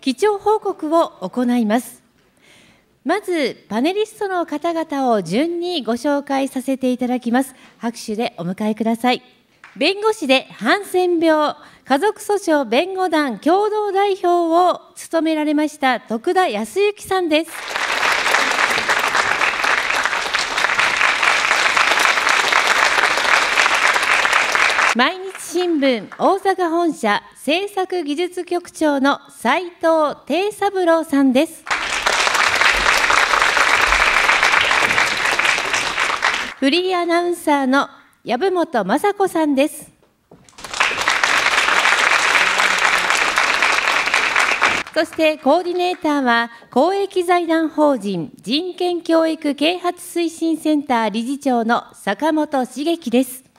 基調報告を行います。まずパネリストの方々を順にご紹介させていただきます。拍手でお迎えください。弁護士でハンセン病家族訴訟弁護団共同代表を務められました徳田康之さんです。毎日新聞大阪本社制作技術局長の斉藤定三郎さんです。フリーアナウンサーの籔本雅子さんです。そしてコーディネーターは公益財団法人人権教育啓発推進センター理事長の坂本茂樹です。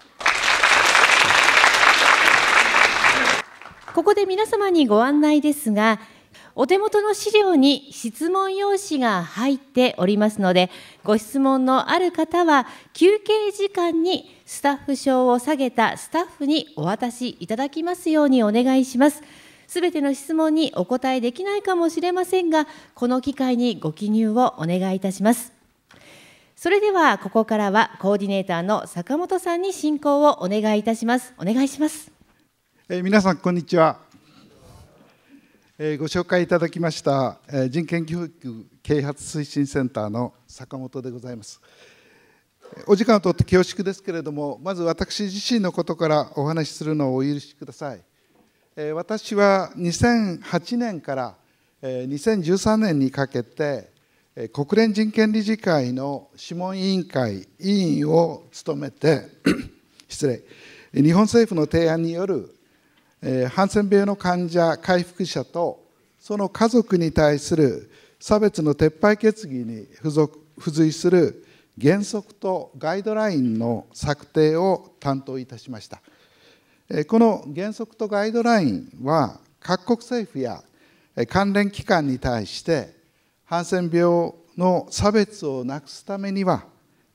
ここで皆様にご案内ですが、お手元の資料に質問用紙が入っておりますので、ご質問のある方は、休憩時間にスタッフ証を下げたスタッフにお渡しいただきますようにお願いします。すべての質問にお答えできないかもしれませんが、この機会にご記入をお願いいたします。それでは、ここからはコーディネーターの坂本さんに進行をお願いいたします。お願いします。え皆さんこんにちは、えご紹介いただきました、え人権教育啓発推進センターの坂本でございますお時間をとって恐縮ですけれどもまず私自身のことからお話しするのをお許しください、え私は2008年から2013年にかけて国連人権理事会の諮問委員会委員を務めて 失礼日本政府の提案によるえハンセン病の患者回復者とその家族に対する差別の撤廃決議に付属付随する原則とガイドラインの策定を担当いたしましたこの原則とガイドラインは各国政府や関連機関に対してハンセン病の差別をなくすためには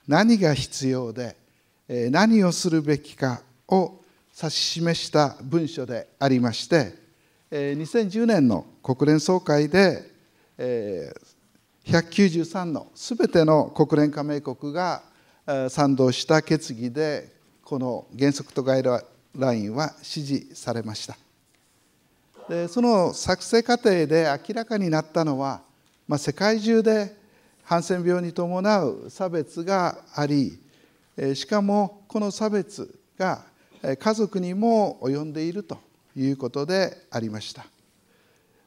何が必要で何をするべきかを指し示した文書でありまして、2010年の国連総会で、193のすべての国連加盟国が賛同した決議で、この原則とガイドラインは支持されました。でその作成過程で明らかになったのは、まあ、世界中でハンセン病に伴う差別がありしかもこの差別が家族にも及んでいるということでありました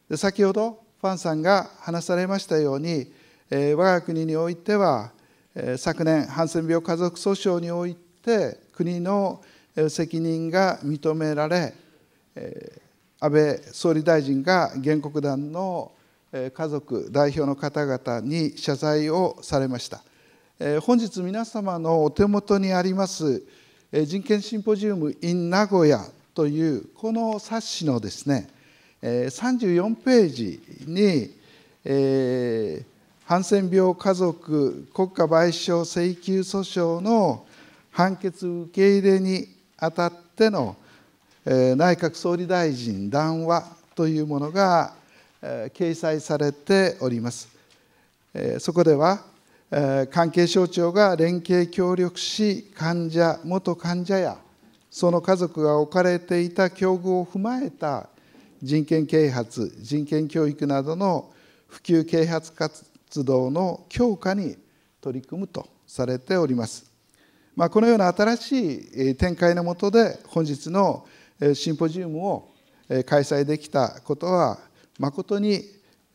で先ほどファンさんが話されましたように、え我が国においては、え昨年ハンセン病家族訴訟において国の責任が認められ、え安倍総理大臣が原告団の家族代表の方々に謝罪をされました、え本日皆様のお手元にあります人権シンポジウム in 名古屋というこの冊子のですね34ページに、えー、ハンセン病家族国家賠償請求訴訟の判決受け入れにあたっての、えー、内閣総理大臣談話というものが、えー、掲載されております。えー、そこでは関係省庁が連携協力し、患者、元患者やその家族が置かれていた境遇を踏まえた人権啓発、人権教育などの普及啓発活動の強化に取り組むとされております。まあ、このような新しい展開の下で本日のシンポジウムを開催できたことは誠に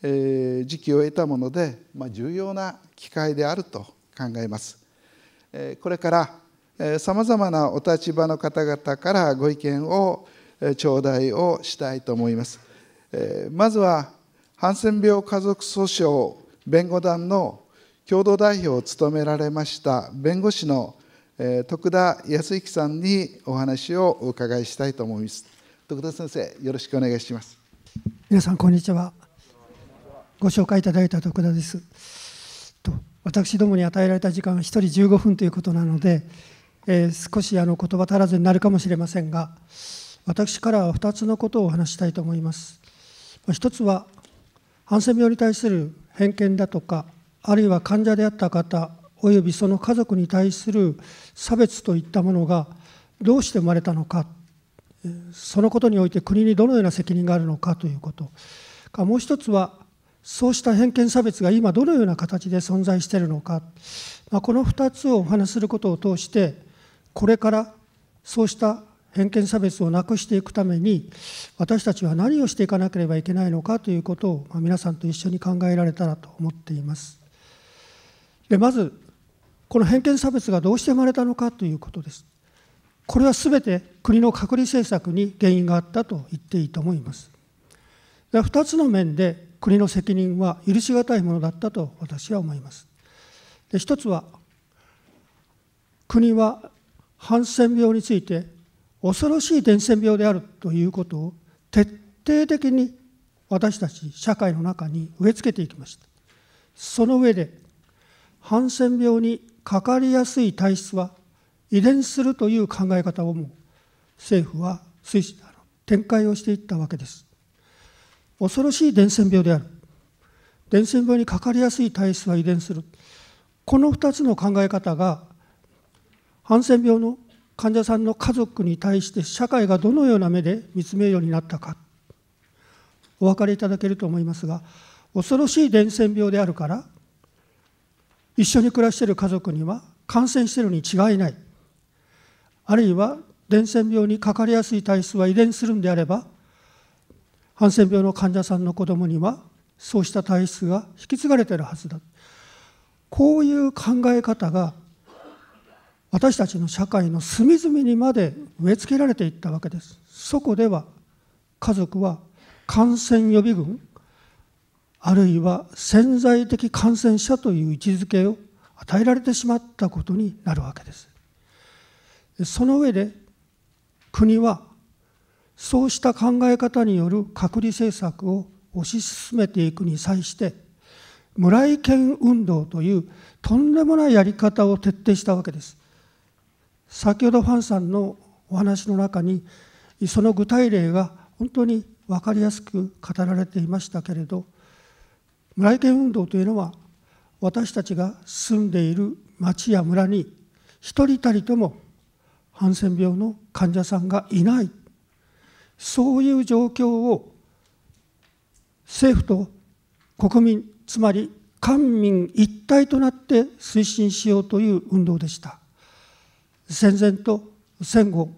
時期を得たもので、まあ、重要な機会であると考えます。これからさまざまなお立場の方々からご意見を頂戴をしたいと思います。まずはハンセン病家族訴訟弁護団の共同代表を務められました弁護士の徳田康之さんにお話をお伺いしたいと思います。徳田先生、よろしくお願いします。皆さんこんにちは。ご紹介いただいた徳田です。私どもに与えられた時間は1人15分ということなので、えー、少しあの言葉足らずになるかもしれませんが私からは2つのことをお話したいと思います。1つはハンセン病に対する偏見だとかあるいは患者であった方およびその家族に対する差別といったものがどうして生まれたのかそのことにおいて国にどのような責任があるのかということもう一つはそうした偏見差別が今どのような形で存在しているのか、まあ、この2つをお話しすることを通してこれからそうした偏見差別をなくしていくために私たちは何をしていかなければいけないのかということを、まあ、皆さんと一緒に考えられたらと思っています。でまずこの偏見差別がどうして生まれたのかということです。これはすべて国の隔離政策に原因があったと言っていいと思います。2つの面で国の責任は許し難いものだったと私は思います。で一つは国はハンセン病について恐ろしい伝染病であるということを徹底的に私たち社会の中に植え付けていきましたその上でハンセン病にかかりやすい体質は遺伝するという考え方をも政府は推進展開をしていったわけです恐ろしい伝染病である伝染病にかかりやすい体質は遺伝するこの2つの考え方がハンセン病の患者さんの家族に対して社会がどのような目で見つめるようになったかお分かりいただけると思いますが恐ろしい伝染病であるから一緒に暮らしている家族には感染しているに違いないあるいは伝染病にかかりやすい体質は遺伝するんであればハンセン病の患者さんの子供にはそうした体質が引き継がれてるはずだこういう考え方が私たちの社会の隅々にまで植え付けられていったわけですそこでは家族は感染予備軍あるいは潜在的感染者という位置づけを与えられてしまったことになるわけですその上で国はそうした考え方による隔離政策を推し進めていくに際して村井県運動というとんでもないやり方を徹底したわけです先ほどファンさんのお話の中にその具体例が本当に分かりやすく語られていましたけれど村井県運動というのは私たちが住んでいる町や村に一人たりともハンセン病の患者さんがいないそういう状況を政府と国民つまり官民一体となって推進しようという運動でした戦前と戦後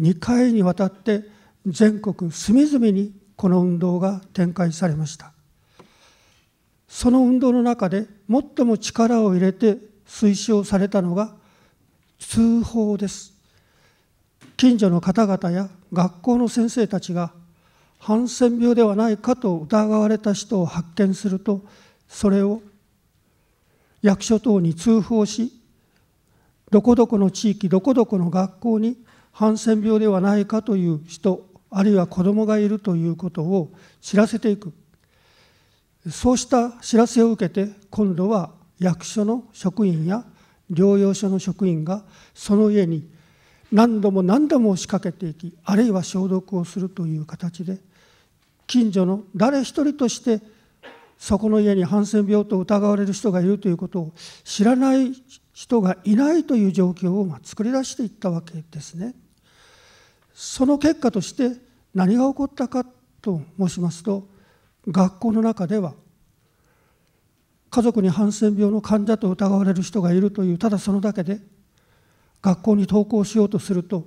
2回にわたって全国隅々にこの運動が展開されましたその運動の中で最も力を入れて推奨されたのが通報です近所の方々や学校の先生たちがハンセン病ではないかと疑われた人を発見するとそれを役所等に通報しどこどこの地域どこどこの学校にハンセン病ではないかという人あるいは子どもがいるということを知らせていくそうした知らせを受けて今度は役所の職員や療養所の職員がその家に何度も何度も仕掛けていきあるいは消毒をするという形で近所の誰一人としてそこの家にハンセン病と疑われる人がいるということを知らない人がいないという状況をま作り出していったわけですね。その結果として何が起こったかと申しますと学校の中では家族にハンセン病の患者と疑われる人がいるというただそのだけで学校に登校しようとすると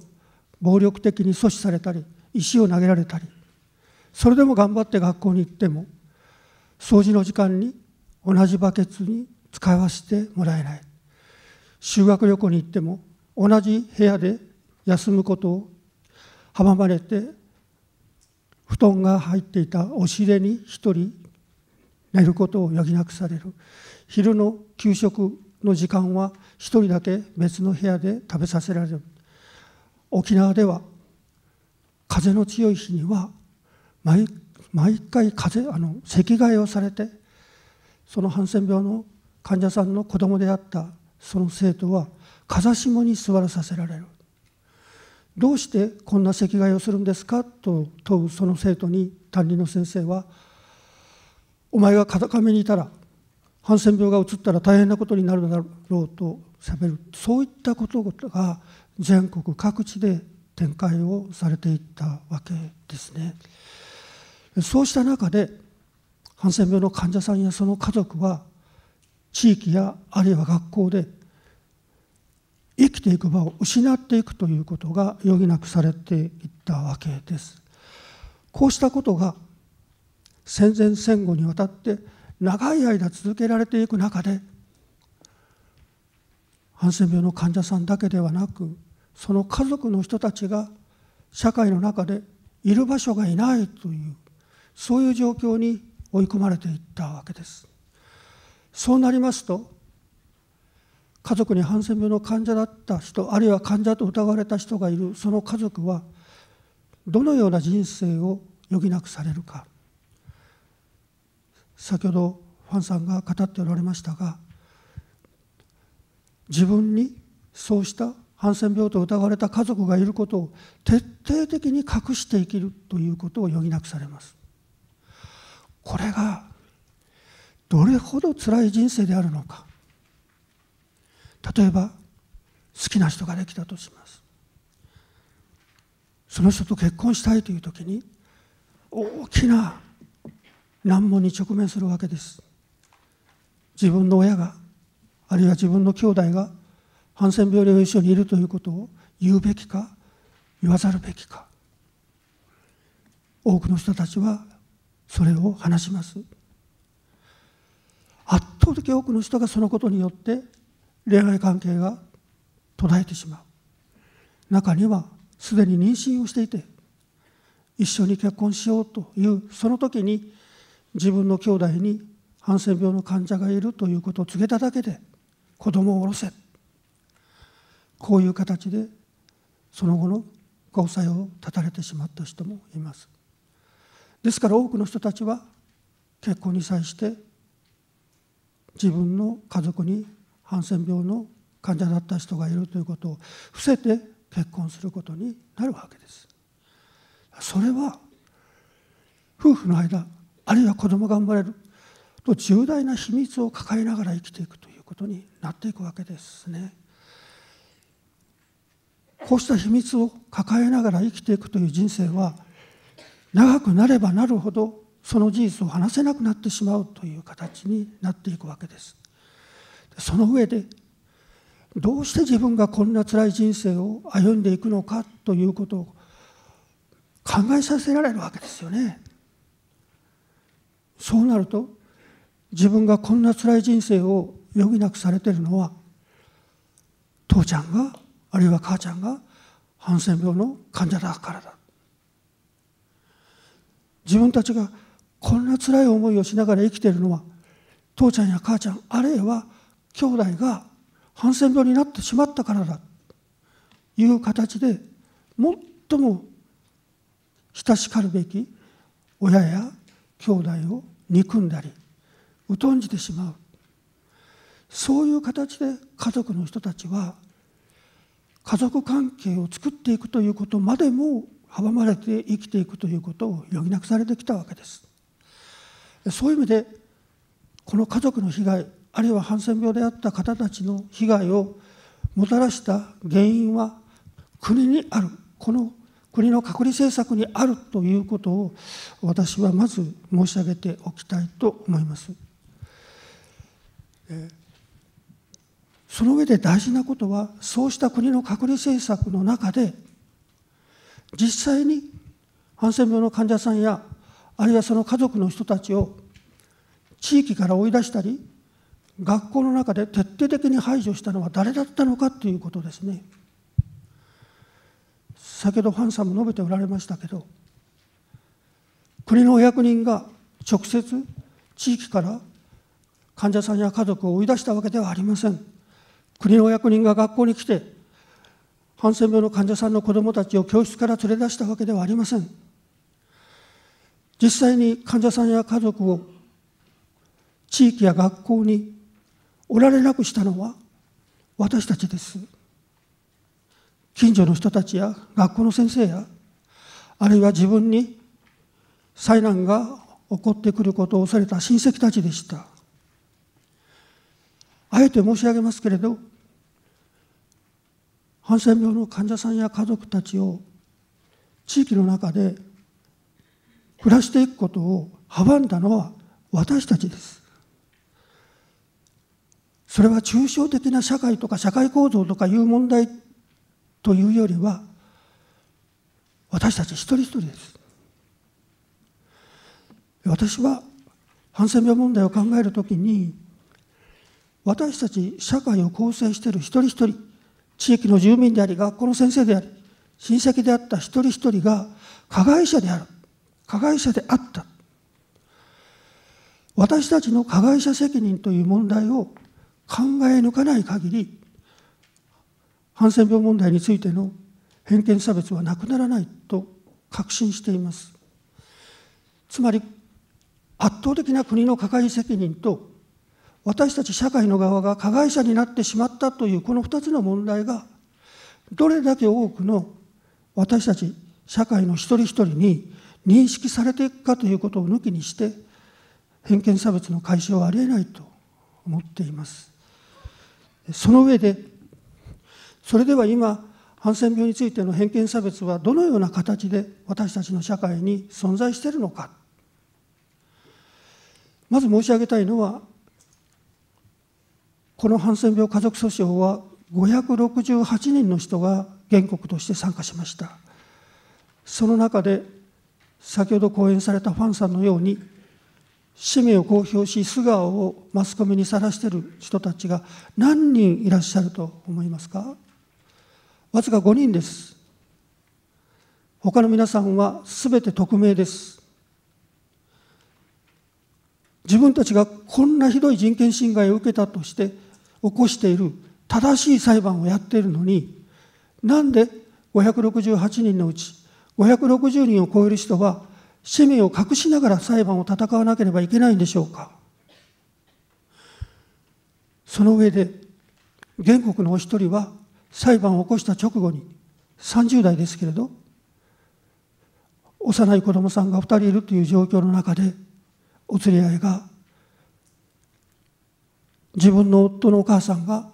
暴力的に阻止されたり石を投げられたりそれでも頑張って学校に行っても掃除の時間に同じバケツに使わせてもらえない修学旅行に行っても同じ部屋で休むことを阻まれて布団が入っていた押し入れに一人寝ることを余儀なくされる昼の給食の時間は1人だけ別の部屋で食べさせられる沖縄では風の強い日には毎毎回風あの席替えをされてそのハンセン病の患者さんの子供であったその生徒は風下に座らさせられるどうしてこんな席替えをするんですかと問うその生徒に担任の先生は「お前が風上にいたらハンセン病がうつったら大変なことになるだろうと責めるそういったことが全国各地で展開をされていったわけですね。そうした中でハンセン病の患者さんやその家族は地域やあるいは学校で生きていく場を失っていくということが余儀なくされていったわけです。こうしたことが戦前戦後にわたって長い間続けられていく中でハンセン病の患者さんだけではなくその家族の人たちが社会の中でいる場所がいないというそういう状況に追い込まれていったわけですそうなりますと家族にハンセン病の患者だった人あるいは患者と疑われた人がいるその家族はどのような人生を余儀なくされるか先ほどファンさんが語っておられましたが自分にそうしたハンセン病と疑われた家族がいることを徹底的に隠して生きるということを余儀なくされますこれがどれほど辛い人生であるのか例えば好きな人ができたとしますその人と結婚したいという時に大きな難問に直面するわけです自分の親があるいは自分の兄弟がハンセン病で一緒にいるということを言うべきか言わざるべきか多くの人たちはそれを話します圧倒的多くの人がそのことによって恋愛関係が途絶えてしまう中にはすでに妊娠をしていて一緒に結婚しようというその時に自分の兄弟にハンセン病の患者がいるということを告げただけで子供を下ろせこういう形でその後の交際を断たれてしまった人もいますですから多くの人たちは結婚に際して自分の家族にハンセン病の患者だった人がいるということを伏せて結婚することになるわけですそれは夫婦の間あるいは子供が生まれると重大な秘密を抱えながら生きていくということになっていくわけですね。こうした秘密を抱えながら生きていくという人生は長くなればなるほどその事実を話せなくなってしまうという形になっていくわけです。その上でどうして自分がこんな辛い人生を歩んでいくのかということを考えさせられるわけですよね。そうなると自分がこんな辛い人生を余儀なくされてるのは父ちゃんがあるいは母ちゃんがハンセン病の患者だからだ自分たちがこんな辛い思いをしながら生きてるのは父ちゃんや母ちゃんあるいは兄弟がハンセン病になってしまったからだという形で最も親しかるべき親や兄弟を憎んだり疎んじてしまうそういう形で家族の人たちは家族関係を作っていくということまでも阻まれて生きていくということを余儀なくされてきたわけですそういう意味でこの家族の被害あるいはハンセン病であった方たちの被害をもたらした原因は国にあるこの国の隔離政策にあるということを私はまず申し上げておきたいと思います。その上で大事なことはそうした国の隔離政策の中で実際にハンセン病の患者さんやあるいはその家族の人たちを地域から追い出したり学校の中で徹底的に排除したのは誰だったのかということですね。先ほどファンさんも述べておられましたけど国のお役人が直接地域から患者さんや家族を追い出したわけではありません国のお役人が学校に来てハンセン病の患者さんの子どもたちを教室から連れ出したわけではありません実際に患者さんや家族を地域や学校におられなくしたのは私たちです近所の人たちや学校の先生やあるいは自分に災難が起こってくることを恐れた親戚たちでしたあえて申し上げますけれどハンセン病の患者さんや家族たちを地域の中で暮らしていくことを阻んだのは私たちですそれは抽象的な社会とか社会構造とかいう問題というよりは私たち一人一人です私はハンセン病問題を考えるときに私たち社会を構成している一人一人地域の住民であり学校の先生であり親戚であった一人一人が加害者である加害者であった私たちの加害者責任という問題を考え抜かない限りハンセン病問題についての偏見差別はなくならないと確信していますつまり圧倒的な国の加害責任と私たち社会の側が加害者になってしまったというこの2つの問題がどれだけ多くの私たち社会の一人一人に認識されていくかということを抜きにして偏見差別の解消はありえないと思っていますその上でそれでは今ハンセン病についての偏見差別はどのような形で私たちの社会に存在しているのかまず申し上げたいのはこのハンセン病家族訴訟は568人の人が原告として参加しましたその中で先ほど講演されたファンさんのように氏名を公表し素顔をマスコミにさらしている人たちが何人いらっしゃると思いますかわずか5人です。他の皆さんはすべて匿名です。自分たちがこんなひどい人権侵害を受けたとして起こしている正しい裁判をやっているのになんで568人のうち560人を超える人は市民を隠しながら裁判を戦わなければいけないんでしょうかその上で原告のお一人は裁判を起こした直後に30代ですけれど幼い子供さんが2人いるという状況の中でお釣り合いが自分の夫のお母さんが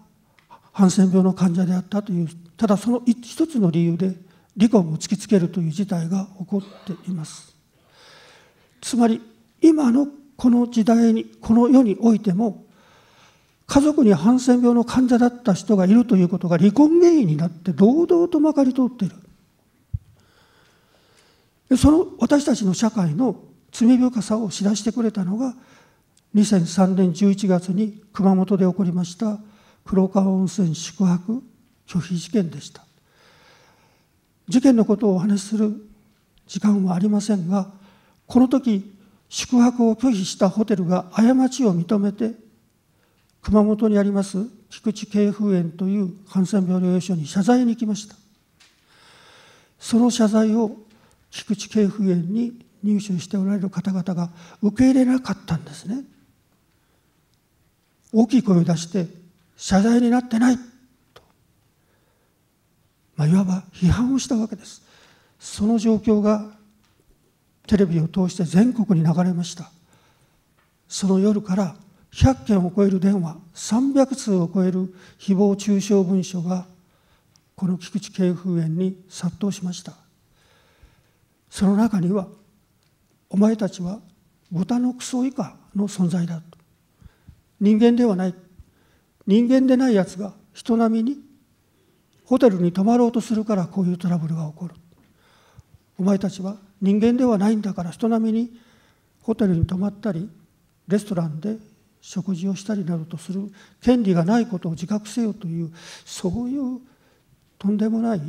ハンセン病の患者であったというただその一つの理由で離婚を突きつけるという事態が起こっていますつまり今のこの時代にこの世においても家族にハンセン病の患者だった人がいるということが離婚原因になって堂々とまかり通っているその私たちの社会の罪深さを知らせてくれたのが2003年11月に熊本で起こりました黒川温泉宿泊拒否事件でした事件のことをお話しする時間はありませんがこの時宿泊を拒否したホテルが過ちを認めて熊本にあります菊池慶風園という感染病療養所に謝罪に行きましたその謝罪を菊池慶風園に入手しておられる方々が受け入れなかったんですね大きい声を出して謝罪になってないと、まあ、いわば批判をしたわけですその状況がテレビを通して全国に流れましたその夜から100件を超える電話300通を超える誹謗中傷文書がこの菊池慶風園に殺到しましたその中にはお前たちは豚のクソ以下の存在だと人間ではない人間でないやつが人並みにホテルに泊まろうとするからこういうトラブルが起こるお前たちは人間ではないんだから人並みにホテルに泊まったりレストランで食事をしたりなどとする権利がないことを自覚せよというそういうとんでもない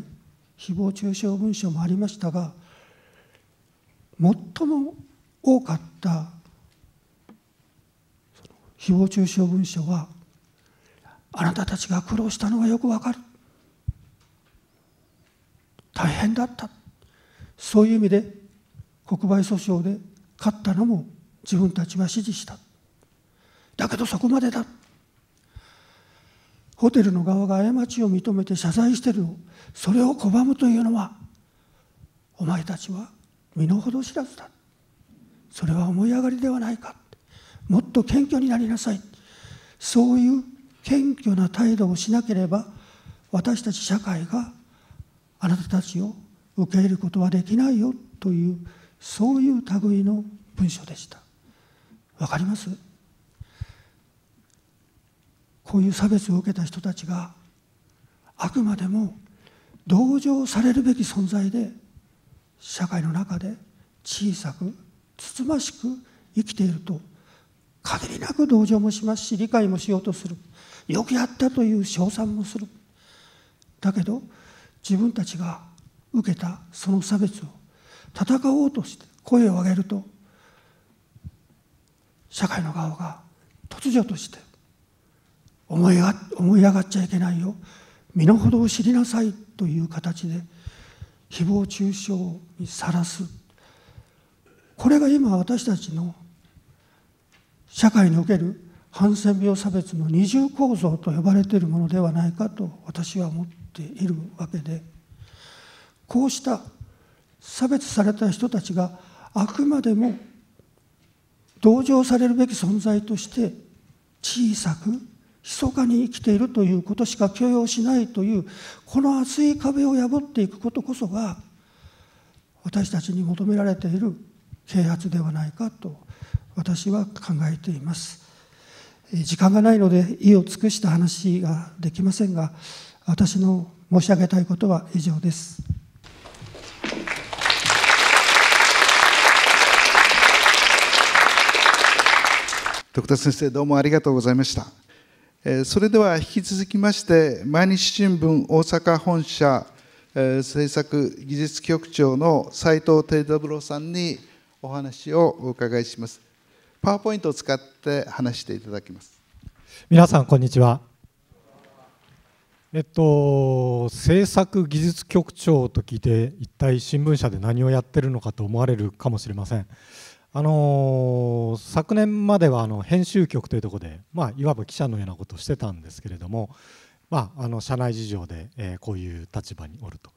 誹謗中傷文書もありましたが最も多かった誹謗中傷文書は「あなたたちが苦労したのはよくわかる」「大変だった」そういう意味で国賠訴訟で勝ったのも自分たちは支持した。だけどそこまでだホテルの側が過ちを認めて謝罪してるそれを拒むというのはお前たちは身の程知らずだそれは思い上がりではないかもっと謙虚になりなさいそういう謙虚な態度をしなければ私たち社会があなたたちを受け入れることはできないよというそういう類の文章でした。わかりますこういう差別を受けた人たちがあくまでも同情されるべき存在で社会の中で小さくつつましく生きていると限りなく同情もしますし理解もしようとするよくやったという称賛もするだけど自分たちが受けたその差別を戦おうとして声を上げると社会の側が突如として思いが思い上がっちゃいけないよ身の程を知りなさいという形で誹謗中傷にさらすこれが今私たちの社会におけるハンセン病差別の二重構造と呼ばれているものではないかと私は思っているわけでこうした差別された人たちがあくまでも同情されるべき存在として小さく密かに生きているということしか許容しないというこの厚い壁を破っていくことこそが私たちに求められている啓発ではないかと私は考えています時間がないので意を尽くした話ができませんが私の申し上げたいことは以上です徳田先生どうもありがとうございましたそれでは引き続きまして、毎日新聞大阪本社政策技術局長の斉藤貞三郎さんにお話をお伺いします。パワーポイントを使って話していただきます。皆さんこんにちは。えっと政策技術局長と聞いて一体新聞社で何をやってるのかと思われるかもしれません。あのー、昨年まではあの編集局というところで、まあ、いわば記者のようなことをしてたんですけれども、まあ、あの社内事情で、えー、こういう立場におると、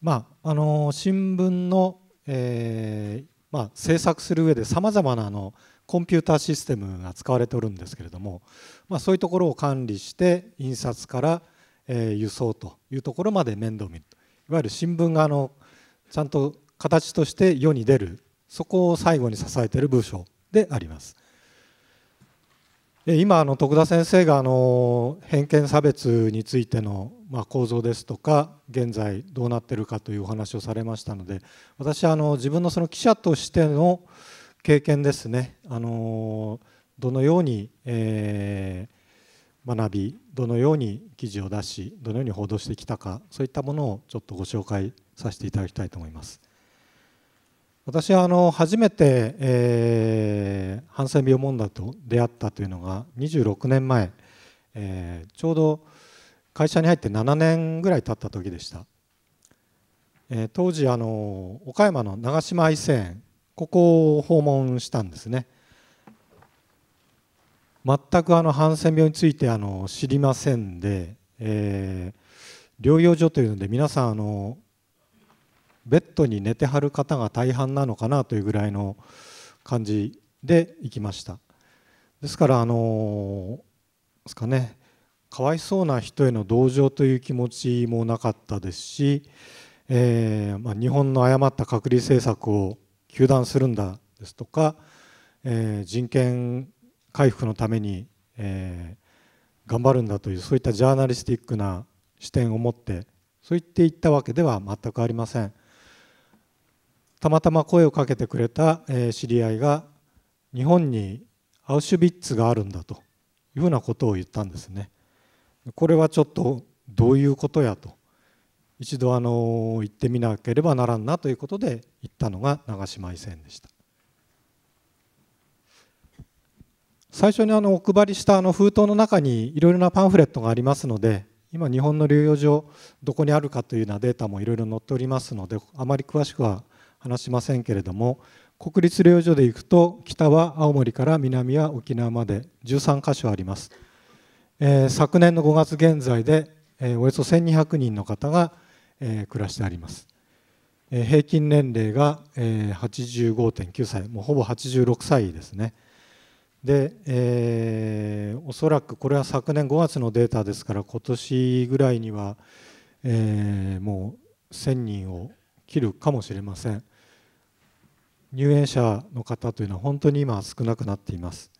まああのー、新聞の、えーまあ、制作する上でさまざまなあのコンピューターシステムが使われておるんですけれども、まあ、そういうところを管理して印刷から、えー、輸送というところまで面倒見るいわゆる新聞があのちゃんと形として世に出るそこを最後に支えている部署であります。今あの徳田先生があの偏見差別についてのま構造ですとか現在どうなってるかというお話をされましたので私あの自分のその記者としての経験ですねあのどのようにえ学びどのように記事を出しどのように報道してきたかそういったものをちょっとご紹介させていただきたいと思います。私はあの初めて、えー、ハンセン病問題と出会ったというのが26年前、えー、ちょうど会社に入って7年ぐらい経った時でした、えー、当時あの岡山の長島愛生園ここを訪問したんですね全くあのハンセン病についてあの知りませんで、えー、療養所というので皆さんあのベッドに寝てはる方が大半なのかなというぐらいの感じで行きましたですからあのですかねかわいそうな人への同情という気持ちもなかったですし、えー、まあ、日本の誤った隔離政策を糾弾するんだですとか、えー、人権回復のために、えー、頑張るんだというそういったジャーナリスティックな視点を持ってそう言っていったわけでは全くありません。たまたま声をかけてくれた知り合いが日本にアウシュビッツがあるんだというふうなことを言ったんですね。これはちょっとどういうことやと一度あの行ってみなければならんなということで行ったのが長島伊線でした最初にあのお配りしたあの封筒の中にいろいろなパンフレットがありますので今日本の療養所どこにあるかというようなデータもいろいろ載っておりますのであまり詳しくは話しませんけれども国立療養所で行くと北は青森から南は沖縄まで13箇所あります、えー、昨年の5月現在で、えー、およそ1200人の方が、えー、暮らしてあります、えー、平均年齢が、えー、85.9歳もうほぼ86歳ですねで、えー、おそらくこれは昨年5月のデータですから今年ぐらいには、えー、もう1000人を切るかもしれません。入園者の方というのは本当に今少なくなっています。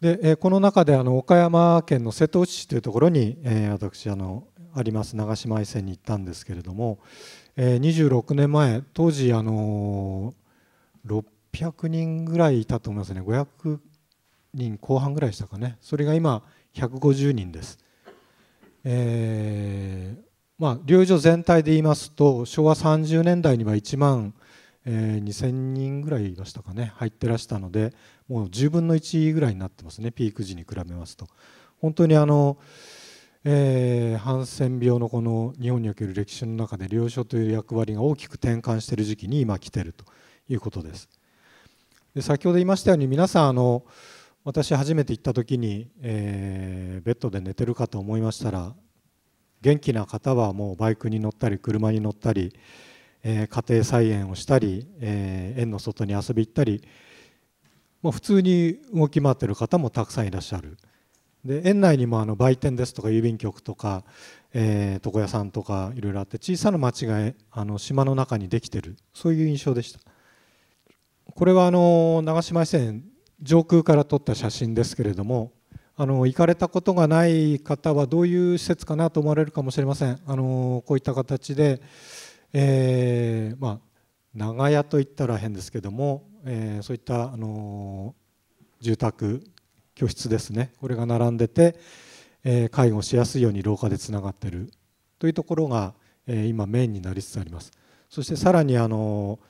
で、えこの中であの岡山県の瀬戸内市というところに、え私あのあります長島伊勢に行ったんですけれども、え26年前当時あの600人ぐらいいたと思いますね500人後半ぐらいしたかねそれが今150人です。えー、まあ、領所全体で言いますと昭和30年代には1万えー、2000人ぐらいの人がね入ってらしたのでもう10分の1ぐらいになってますねピーク時に比べますと本当にあの、えー、ハンセン病のこの日本における歴史の中で療養という役割が大きく転換している時期に今来てるということですで先ほど言いましたように皆さんあの私初めて行った時に、えー、ベッドで寝てるかと思いましたら元気な方はもうバイクに乗ったり車に乗ったりえ家庭菜園をしたり、え園の外に遊び行ったり、ま普通に動き回ってる方もたくさんいらっしゃるで園内にもあの売店ですとか郵便局とか、え床屋さんとかいろいろあって小さな町があの島の中にできてるそういう印象でしたこれはあの長島支線上空から撮った写真ですけれどもあの行かれたことがない方はどういう施設かなと思われるかもしれませんあのこういった形でえー、まあ、長屋といったら変ですけども、えー、そういった、あの住宅居室ですねこれが並んでて、え介護しやすいように廊下でつながってるというところが、え今メインになりつつあります。そしてさらに、あの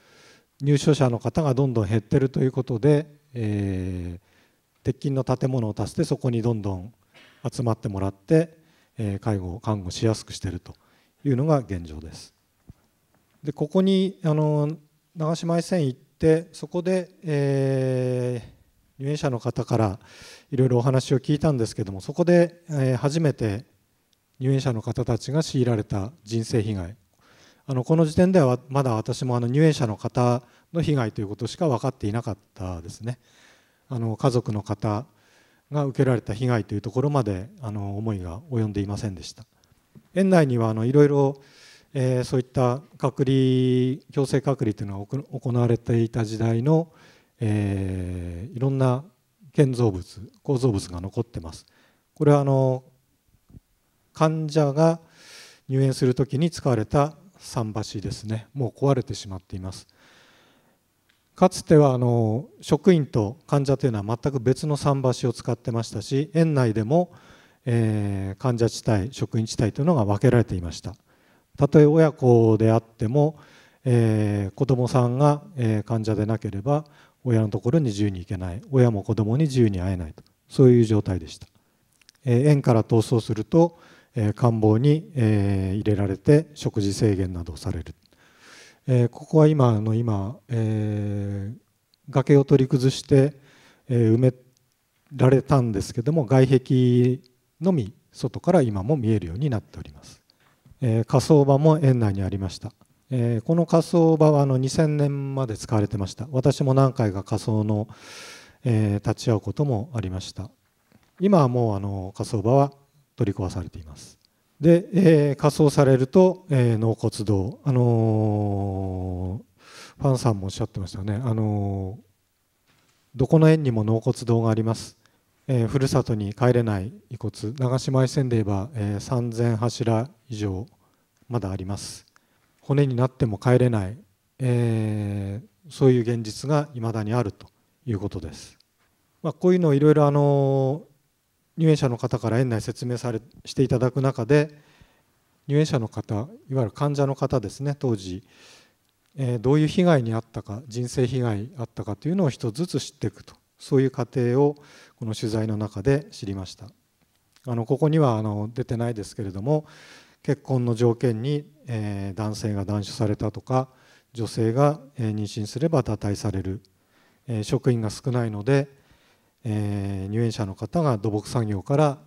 入所者の方がどんどん減ってるということで、えー、鉄筋の建物を足してそこにどんどん集まってもらって、えー、介護看護しやすくしているというのが現状です。でここにあの長島へ線行ってそこで、えー、入園者の方からいろいろお話を聞いたんですけどもそこで、えー、初めて入園者の方たちが強いられた人生被害あのこの時点ではまだ私もあの入園者の方の被害ということしか分かっていなかったですねあの家族の方が受けられた被害というところまであの思いが及んでいませんでした園内にはあのいろいろえー、そういった隔離強制隔離というのは行われていた時代の、えー、いろんな建造物構造物が残ってます。これはあの患者が入園する時に使われた桟橋ですねもう壊れてしまっています。かつてはあの職員と患者というのは全く別の桟橋を使ってましたし園内でも、えー、患者地帯職員地帯というのが分けられていました。たとえ親子であっても、えー、子どもさんが、えー、患者でなければ親のところに自由に行けない親も子どもに自由に会えないとそういう状態でした、えー、園から逃走すると、えー、官房に、えー、入れられて食事制限などをされる、えー、ここは今の今、えー、崖を取り崩して、えー、埋められたんですけども外壁のみ外から今も見えるようになっておりますえ火葬場も園内にありました、えこの火葬場はあの2000年まで使われてました私も何回か火葬の、え立ち会うこともありました今はもうあの火葬場は取り壊されていますで、え火葬されると、え納骨堂あのファンさんもおっしゃってましたねあのどこの園にも納骨堂がありますえー、ふるさとに帰れない遺骨長島愛線で言えば、えー、3,000柱以上まだあります骨になっても帰れない、えー、そういう現実がいまだにあるということです、まあ、こういうのをいろいろあの入園者の方から園内説明されしていただく中で入園者の方いわゆる患者の方ですね当時、えー、どういう被害に遭ったか人生被害あったかというのを一つずつ知っていくとそういう過程をこの取材の中で知りましたあのここにはあの出てないですけれども結婚の条件に、え男性が断酒されたとか女性が、え妊娠すれば堕退される、え職員が少ないので、え入園者の方が土木作業から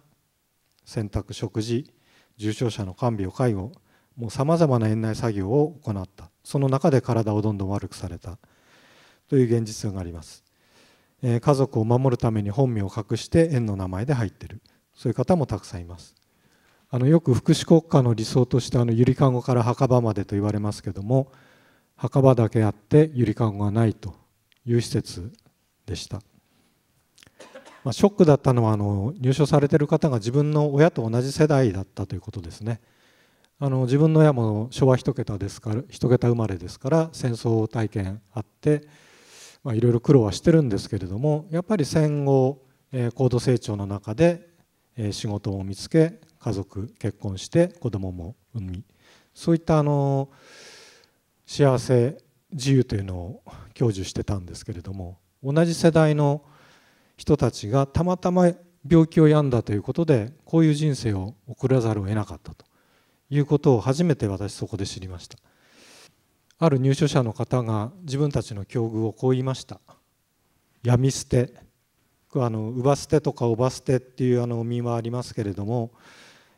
洗濯食事重症者の看病介護もうさまざまな園内作業を行ったその中で体をどんどん悪くされたという現実があります、え家族を守るために本名を隠して園の名前で入ってるそういう方もたくさんいますあのよく福祉国家の理想としてあのゆりかごから墓場までと言われますけども墓場だけあってゆりかごがないという施設でした、まあ、ショックだったのはあの入所されてる方が自分の親と同じ世代だったということですねあの自分の親も昭和一桁ですから一桁生まれですから戦争体験あってまあ、いろいろ苦労はしてるんですけれどもやっぱり戦後え高度成長の中で仕事を見つけ家族結婚して子供も産みそういったあの幸せ自由というのを享受してたんですけれども同じ世代の人たちがたまたま病気を病んだということでこういう人生を送らざるを得なかったということを初めて私そこで知りましたある入所者の方が自分たちの境遇をこう言いました「闇捨て」あの「乳捨て」とか「おば捨て」っていうあの身はありますけれども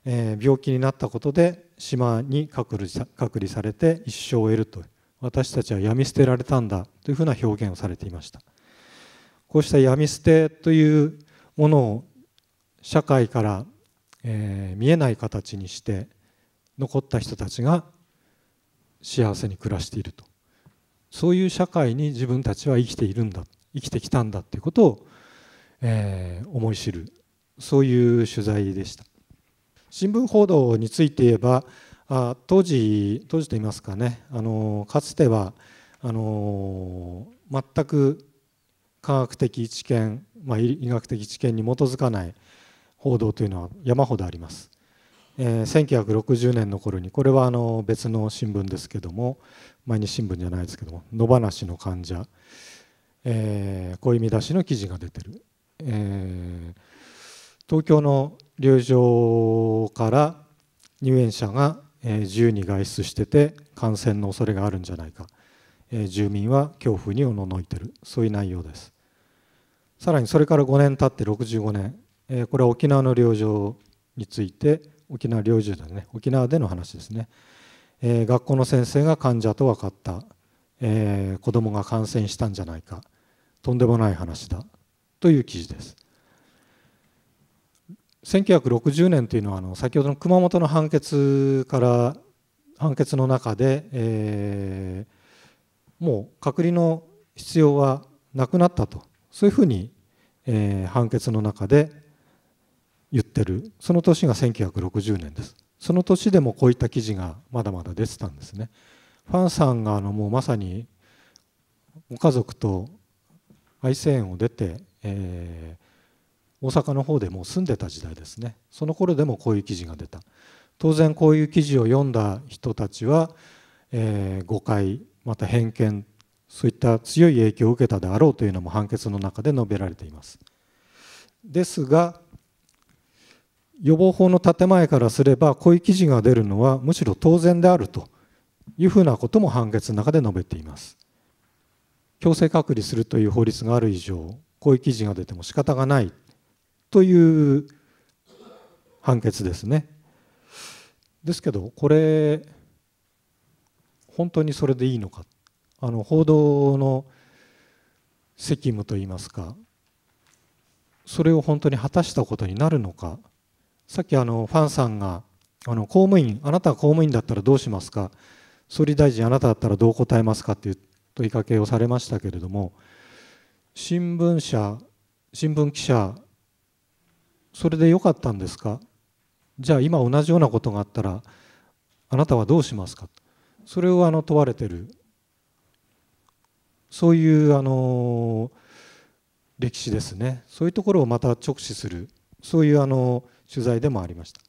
えー、病気になったことで島に隔離隔離されて一生を得ると私たちは闇み捨てられたんだというふうな表現をされていましたこうした闇み捨てというものを社会から、えー、見えない形にして残った人たちが幸せに暮らしているとそういう社会に自分たちは生きているんだ生きてきたんだということを、えー、思い知るそういう取材でした新聞報道について言えばあ当時当時と言いますかねあのかつてはあの全く科学的知見、まあ、医学的知見に基づかない報道というのは山ほどあります。えー、1960年の頃にこれはあの別の新聞ですけども毎日新聞じゃないですけども「野放しの患者」えー、こういう見出しの記事が出てる、えー、東京の流場から入園者が自由に外出してて感染の恐れがあるんじゃないか住民は恐怖におののいてるそういう内容ですさらにそれから5年経って65年これは沖縄の療場について沖縄療場でね沖縄での話ですね学校の先生が患者と分かった子どもが感染したんじゃないかとんでもない話だという記事です1960年というのはあの先ほどの熊本の判決から判決の中で、えー、もう隔離の必要はなくなったとそういうふうに、えー、判決の中で言ってるその年が1960年ですその年でもこういった記事がまだまだ出てたんですねファンさんがあのもうまさにご家族と愛知園を出て、えー、大阪の方でもう住んでた時代ですねその頃でもこういう記事が出た当然こういう記事を読んだ人たちは、えー、誤解また偏見そういった強い影響を受けたであろうというのも判決の中で述べられていますですが予防法の建前からすればこういう記事が出るのはむしろ当然であるというふうなことも判決の中で述べています強制隔離するという法律がある以上こういう記事が出ても仕方がないという判決ですね。ですけどこれ本当にそれでいいのかあの報道の責務といいますかそれを本当に果たしたことになるのかさっきあのファンさんがあの公務員あなたは公務員だったらどうしますか総理大臣あなただったらどう答えますかっていう問いかけをされましたけれども新聞社新聞記者それで良かったんですかじゃあ今同じようなことがあったらあなたはどうしますかそれをあの問われてるそういうあの歴史ですねそういうところをまた直視するそういうあの取材でもありました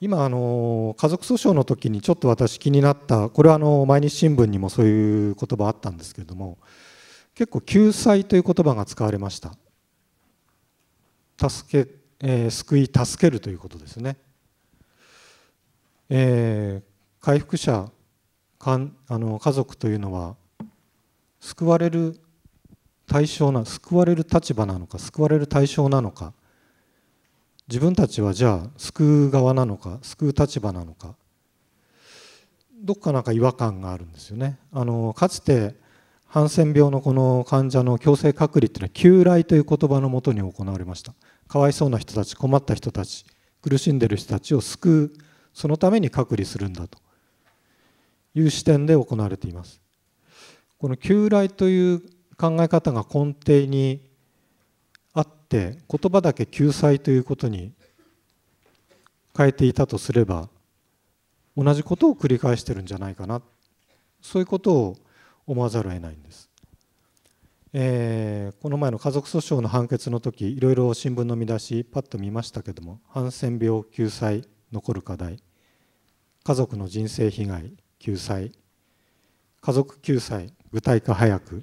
今あの家族訴訟の時にちょっと私気になったこれはあの毎日新聞にもそういう言葉あったんですけれども結構救済という言葉が使われました助け、えー、救い助けるということですね、えー、回復者かんあの家族というのは救われる対象な救われる立場なのか救われる対象なのか自分たちはじゃあ救う側なのか救う立場なのかどっかなんか違和感があるんですよね。あのかつてハンセン病のこの患者の強制隔離っていうのは旧来という言葉のもとに行われましたかわいそうな人たち困った人たち苦しんでる人たちを救うそのために隔離するんだという視点で行われていますこの旧来という考え方が根底にあって言葉だけ救済ということに変えていたとすれば同じことを繰り返してるんじゃないかなそういうことを思わざるを得ないんです。えー、この前の家族訴訟の判決の時いろいろ新聞の見出しパッと見ましたけどもハンセン病救済残る課題家族の人生被害救済家族救済具体化早く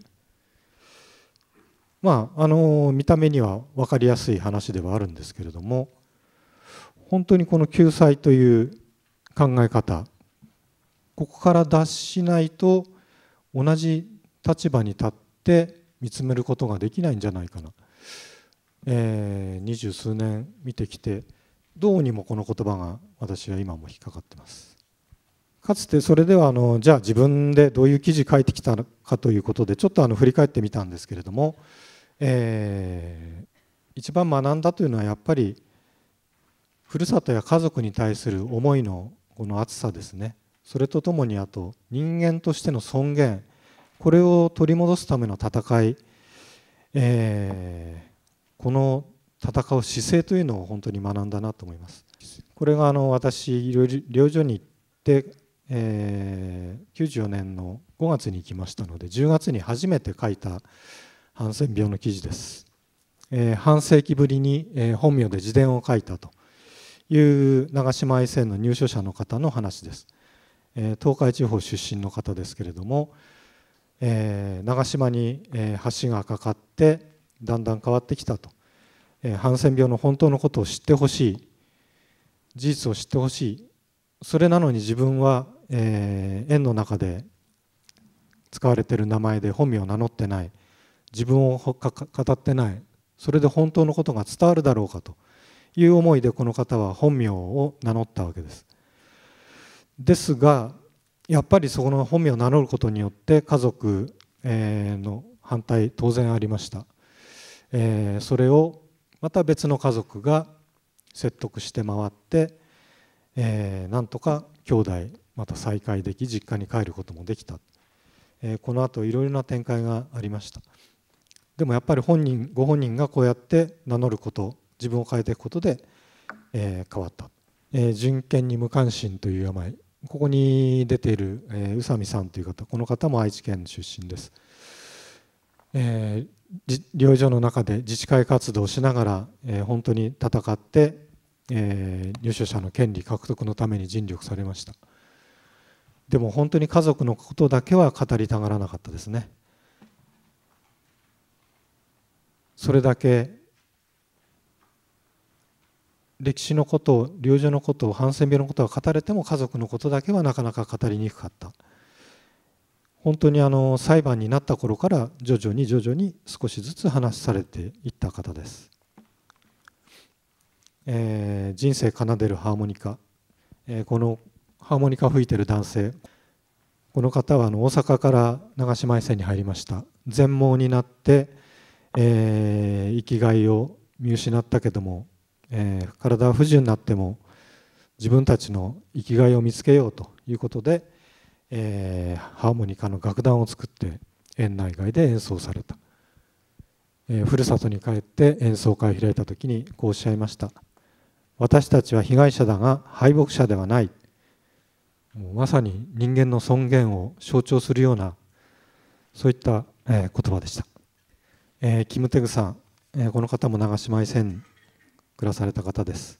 まああの見た目には分かりやすい話ではあるんですけれども本当にこの救済という考え方ここから脱しないと同じ立場に立って見つめることができないんじゃないかな、えー、二十数年見てきてどうにもこの言葉が私は今も引っかかってますかつてそれではあのじゃあ自分でどういう記事書いてきたかということでちょっとあの振り返ってみたんですけれども、えー、一番学んだというのはやっぱりふるさとや家族に対する思いのこの熱さですねそれとともにあと人間としての尊厳これを取り戻すための戦い、えー、この戦う姿勢というのを本当に学んだなと思います。これがあの私療養に行って、えー、94年の5月に行きましたので10月に初めて書いたハンセン病の記事です。えー、半世紀ぶりに、えー、本名で自伝を書いたという長島愛生の入所者の方の話です。東海地方出身の方ですけれども、え長島に橋がかかってだんだん変わってきたと、えハンセン病の本当のことを知ってほしい事実を知ってほしいそれなのに自分は、えー、縁の中で使われている名前で本名を名乗ってない自分を語ってないそれで本当のことが伝わるだろうかという思いでこの方は本名を名乗ったわけですですがやっぱりそこの本名を名乗ることによって家族の反対当然ありました、えそれをまた別の家族が説得して回って、えなんとか兄弟また再会でき実家に帰ることもできた、えこのあといろいろな展開がありましたでもやっぱり本人ご本人がこうやって名乗ること自分を変えていくことで、え変わった、え人権に無関心という病ここに出ている宇佐美さんという方この方も愛知県出身です、えー、療養所の中で自治会活動をしながら、えー、本当に戦って、えー、入所者の権利獲得のために尽力されましたでも本当に家族のことだけは語りたがらなかったですねそれだけ歴史のこと領女のことハンセン病のことは語れても家族のことだけはなかなか語りにくかった本当にあの裁判になった頃から徐々に徐々に少しずつ話されていった方です、えー、人生奏でるハーモニカ、えー、このハーモニカ吹いてる男性この方はあの大阪から長島衛生に入りました全盲になって、えー、生きがいを見失ったけどもえー、体は不自由になっても自分たちの生きがいを見つけようということで、えー、ハーモニカの楽団を作って園内外で演奏された、えー、ふるさとに帰って演奏会を開いた時にこうおっしゃいました「私たちは被害者だが敗北者ではない」もうまさに人間の尊厳を象徴するようなそういった、えー、言葉でした、えー、キム・テグさん、えー、この方も長島せん暮らされた方です、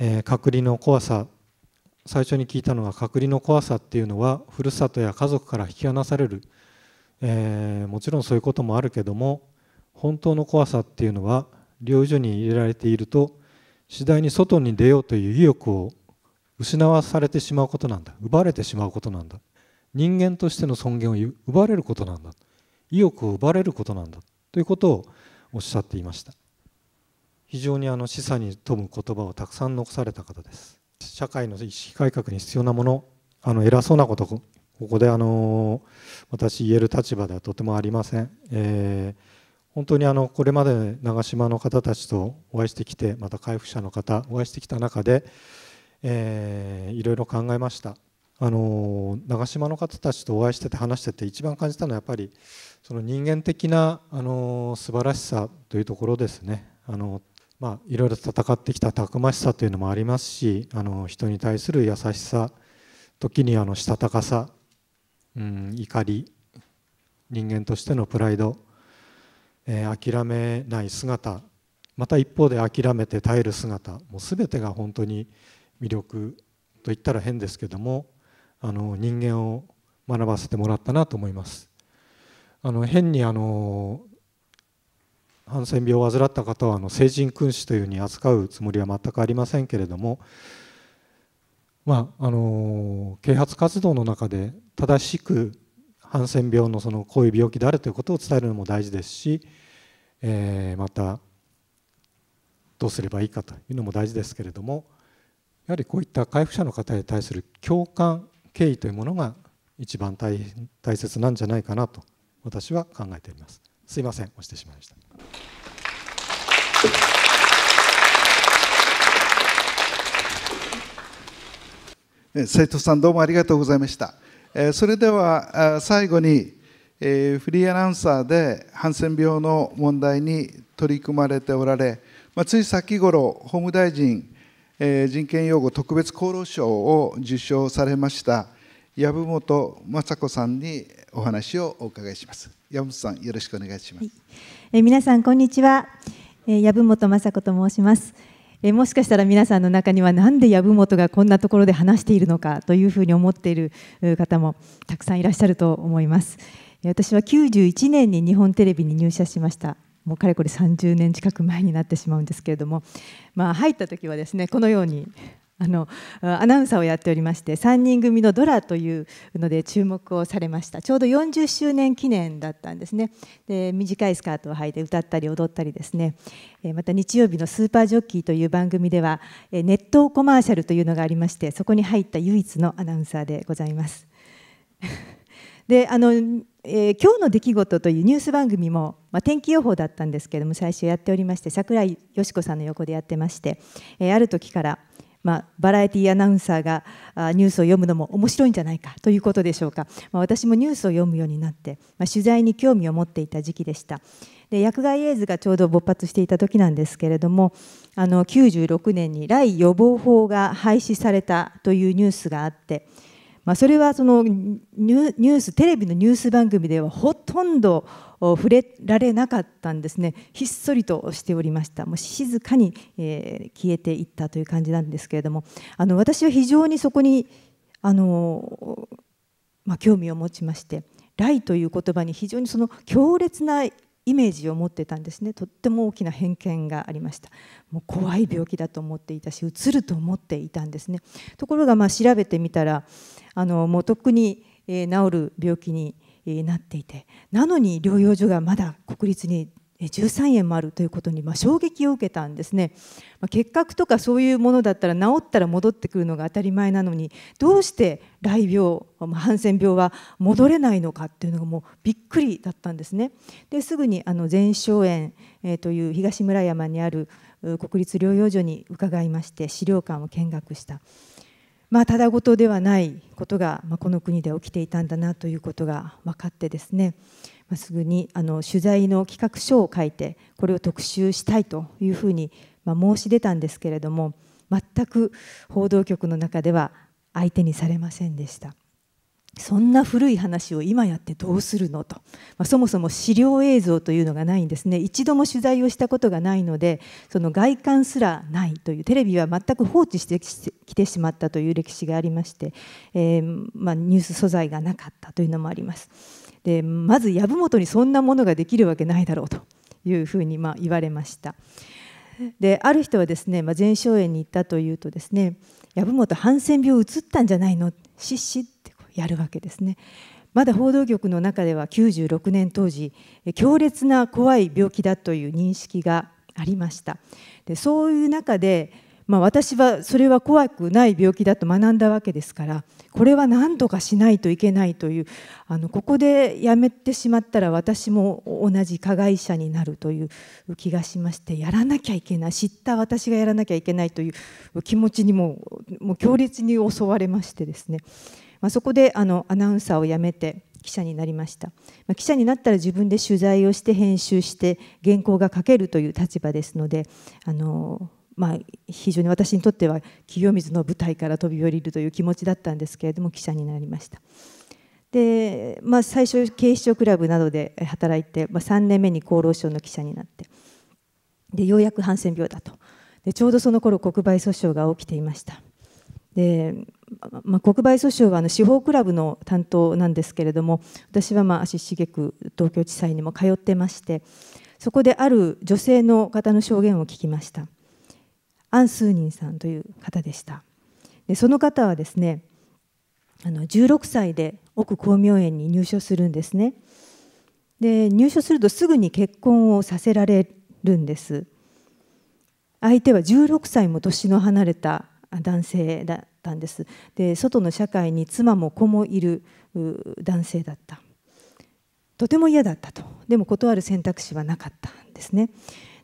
えー、隔離の怖さ最初に聞いたのは隔離の怖さっていうのはふるさとや家族から引き離される、えー、もちろんそういうこともあるけども本当の怖さっていうのは療養所に入れられていると次第に外に出ようという意欲を失わされてしまうことなんだ奪われてしまうことなんだ人間としての尊厳を奪われることなんだ意欲を奪われることなんだということをおっしゃっていました。非常にあの示唆に富む言葉をたくさん残された方です社会の意識改革に必要なものあの偉そうなことここであの私言える立場ではとてもありません、えー、本当にあのこれまで長島の方たちとお会いしてきてまた回復者の方お会いしてきた中で、えー、いろいろ考えましたあの長島の方たちとお会いしてて話してて一番感じたのはやっぱりその人間的なあの素晴らしさというところですねあのまあ、いろいろ戦ってきたたくましさというのもありますしあの人に対する優しさ時にあのしたたかさ、うん、怒り人間としてのプライド、えー、諦めない姿また一方で諦めて耐える姿もう全てが本当に魅力と言ったら変ですけどもあの人間を学ばせてもらったなと思います。あの変にあのハンセン病を患った方はあの成人君子というふうに扱うつもりは全くありませんけれども、まあ、あの啓発活動の中で正しくハンセン病のそのこういう病気であるということを伝えるのも大事ですし、えまたどうすればいいかというのも大事ですけれどもやはりこういった回復者の方に対する共感敬意というものが一番大切なんじゃないかなと私は考えております。すいません押してしまいました生徒さんどうもありがとうございました。それでは最後にフリーアナウンサーでハンセン病の問題に取り組まれておられ、まつい先頃法務大臣人権擁護特別厚労省を受賞されました籔本雅子さんにお話をお伺いします。籔本さんよろしくお願いします。え皆さんこんにちは。えー、本雅子と申します。えもしかしたら皆さんの中にはなんで籔本がこんなところで話しているのかというふうに思っている方もたくさんいらっしゃると思います。私は91年に日本テレビに入社しました。もうかれこれ30年近く前になってしまうんですけれども、まあ、入った時はですねこのようにあのアナウンサーをやっておりまして3人組のドラというので注目をされましたちょうど40周年記念だったんですねで短いスカートを履いて歌ったり踊ったりですねまた日曜日の「スーパージョッキー」という番組ではネットコマーシャルというのがありましてそこに入った唯一のアナウンサーでございます。であの、えー、今日の出来事というニュース番組も、まあ、天気予報だったんですけれども最初やっておりまして櫻井よし子さんの横でやってまして、えー、ある時からまあ、バラエティーアナウンサーがニュースを読むのも面白いんじゃないかということでしょうか、まあ、私もニュースを読むようになって、まあ、取材に興味を持っていた時期でしたで薬害エイズがちょうど勃発していた時なんですけれどもあの96年に来予防法が廃止されたというニュースがあって。まあ、それはそのニューステレビのニュース番組ではほとんど触れられなかったんですねひっそりとしておりましたもう静かに、え消えていったという感じなんですけれどもあの私は非常にそこにあの、まあ、興味を持ちまして「雷という言葉に非常にその強烈なイメージを持ってたんですねとっても大きな偏見がありましたもう怖い病気だと思っていたしうつると思っていたんですねところがまあ調べてみたらあのもうとっくに治る病気になっていてなのに療養所がまだ国立に13円もあるということに衝撃を受けたんですね、結核とかそういうものだったら治ったら戻ってくるのが当たり前なのにどうして雷病、ハンセン病は戻れないのかっていうのがもうびっくりだったんですねですぐに前哨園、という東村山にある国立療養所に伺いまして資料館を見学したまあ、ただごとではないことが、この国で起きていたんだなということが分かってですね、まあ、すぐにあの取材の企画書を書いてこれを特集したいというふうに、まあ、申し出たんですけれども全く報道局の中では相手にされませんでした。そんな古い話を今やってどうするのと、まあ、そもそも資料映像というのがないんですね一度も取材をしたことがないのでその外観すらないというテレビは全く放置してきてしまったという歴史がありまして、えー、まあ、ニュース素材がなかったというのもあります。でまず籔本にそんなものができるわけないだろうというふうにま言われました。である人はですね、ま前哨園に行ったというとですね籔本ハンセン病移ったんじゃないのしっしってこうやるわけですねまだ報道局の中では96年当時強烈な怖い病気だという認識がありましたでそういう中でまあ、私はそれは怖くない病気だと学んだわけですからこれは何とかしないといけないというあのここでやめてしまったら私も同じ加害者になるという気がしましてやらなきゃいけない知った私がやらなきゃいけないという気持ちにももう強烈に襲われましてですね、まあ、そこであのアナウンサーを辞めて記者になりました、まあ、記者になったら自分で取材をして編集して原稿が書けるという立場ですのであのまあ、非常に私にとっては清水の舞台から飛び降りるという気持ちだったんですけれども記者になりました。で、まあ、最初警視庁クラブなどで働いて、まあ、3年目に厚労省の記者になってでようやくハンセン病だとでちょうどその頃国賠訴訟が起きていましたで、まあ、国賠訴訟はあの司法クラブの担当なんですけれども私はまあ足しげく東京地裁にも通ってましてそこである女性の方の証言を聞きました。アン・スーニンさんという方でしたでその方はですねあの16歳で奥光明園に入所するんですねで入所するとすぐに結婚をさせられるんです相手は16歳も年の離れた男性だったんですで外の社会に妻も子もいる男性だったとても嫌だったとでも断る選択肢はなかったんですね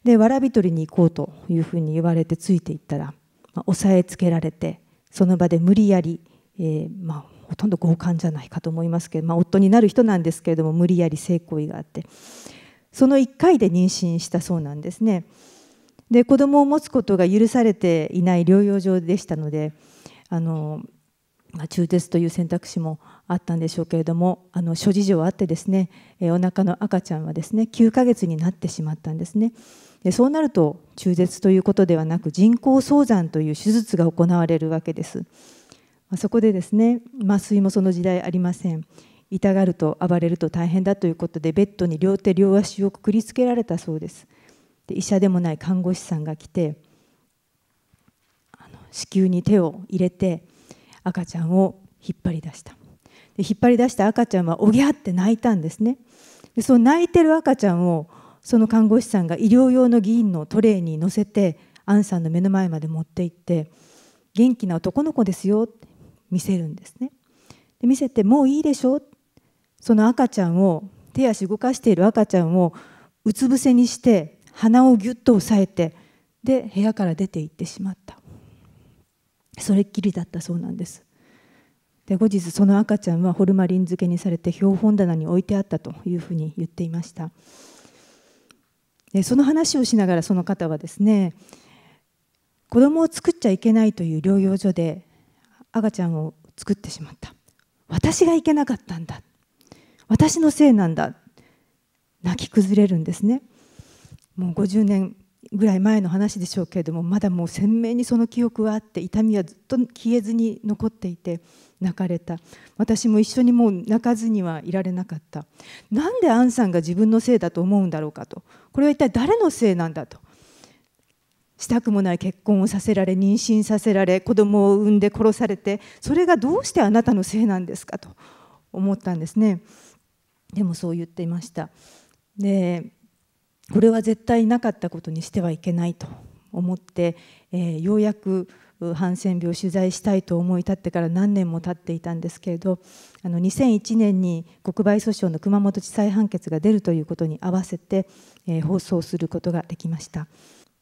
でび取りに行こうというふうに言われてついていったら、まあ、押さえつけられてその場で無理やり、えー、まあ、ほとんど強姦じゃないかと思いますけど、まあ、夫になる人なんですけれども無理やり性行為があってその1回で妊娠したそうなんですね。で子供を持つことが許されていない療養所でしたのであの、まあ、中絶という選択肢もあったんでしょうけれどもあの諸事情あってですねお腹の赤ちゃんはですね9ヶ月になってしまったんですね。でそうなると中絶ということではなく人工早産という手術が行われるわけです、まあ、そこでですね麻酔もその時代ありません痛がると暴れると大変だということでベッドに両手両足をくくりつけられたそうですで医者でもない看護師さんが来てあの子宮に手を入れて赤ちゃんを引っ張り出したで引っ張り出した赤ちゃんはおぎゃって泣いたんですねでその泣いてる赤ちゃんをその看護師さんが医療用の議員のトレーに乗せてアンさんの目の前まで持って行って元気な男の子ですよって見せるんですねで見せてもういいでしょその赤ちゃんを手足動かしている赤ちゃんをうつ伏せにして鼻をぎゅっと押さえてで部屋から出て行ってしまったそれっきりだったそうなんですで後日その赤ちゃんはホルマリン漬けにされて標本棚に置いてあったというふうに言っていました。でその話をしながらその方はですね子供を作っちゃいけないという療養所で赤ちゃんを作ってしまった私がいけなかったんだ私のせいなんだ泣き崩れるんですねもう50年ぐらい前の話でしょうけれどもまだもう鮮明にその記憶はあって痛みはずっと消えずに残っていて泣かれた私も一緒にもう泣かずにはいられなかったなんでアンさんが自分のせいだと思うんだろうかとこれは一体誰のせいなんだとしたくもない結婚をさせられ妊娠させられ子供を産んで殺されてそれがどうしてあなたのせいなんですかと思ったんですねでもそう言っていましたでこれは絶対なかったことにしてはいけないと思って、えー、ようやくハンセン病を取材したいと思い立ってから何年も経っていたんですけれどあの2001年に国賠訴訟の熊本地裁判決が出るということに合わせて、えー、放送することができました。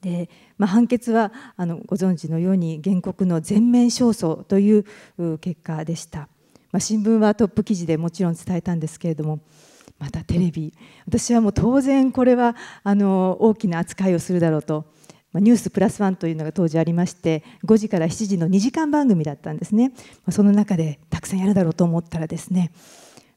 でまあ、判決はあのご存知のように原告の全面勝訴という結果でした、まあ、新聞はトップ記事でもちろん伝えたんですけれどもまたテレビ私はもう当然これはあの大きな扱いをするだろうと「ニュースプラスワンというのが当時ありまして5時から7時の2時間番組だったんですねその中でたくさんやるだろうと思ったらですね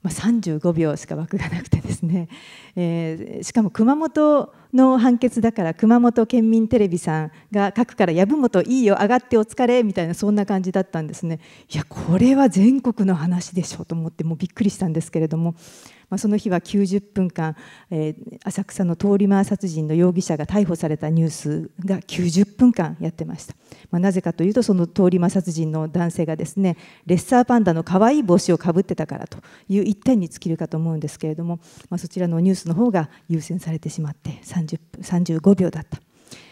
ま35秒しか枠がなくてですね、えー、しかも熊本の判決だから熊本県民テレビさんが書くから「籔本いいよ上がってお疲れ」みたいなそんな感じだったんですねいやこれは全国の話でしょと思ってもうびっくりしたんですけれどもまあ、その日は90分間、えー、浅草の通り魔殺人の容疑者が逮捕されたニュースが90分間やってました、まあ、なぜかというとその通り魔殺人の男性がですねレッサーパンダの可愛い帽子をかぶってたからという一点に尽きるかと思うんですけれども、まあ、そちらのニュースの方が優先されてしまって30分35秒だった、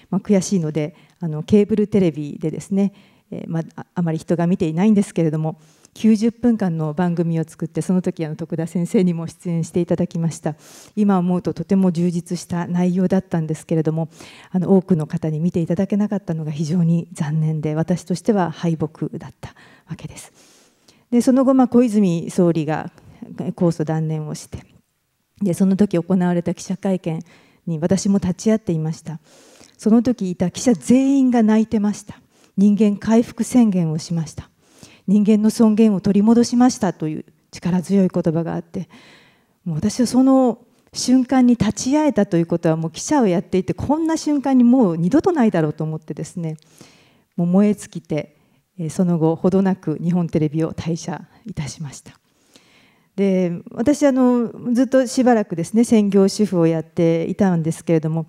まあ、悔しいのであのケーブルテレビでですね、えーまあ、あまり人が見ていないんですけれども90分間の番組を作ってその時あの徳田先生にも出演していただきました今思うととても充実した内容だったんですけれどもあの多くの方に見ていただけなかったのが非常に残念で私としては敗北だったわけですでその後ま小泉総理が控訴断念をしてでその時行われた記者会見に私も立ち会っていましたその時いた記者全員が泣いてました人間回復宣言をしました人間の尊厳を取り戻しましたという力強い言葉があってもう私はその瞬間に立ち会えたということはもう記者をやっていてこんな瞬間にもう二度とないだろうと思ってですねもう燃え尽きてその後ほどなく日本テレビを退社いたしました。で私あのずっとしばらくですね専業主婦をやっていたんですけれども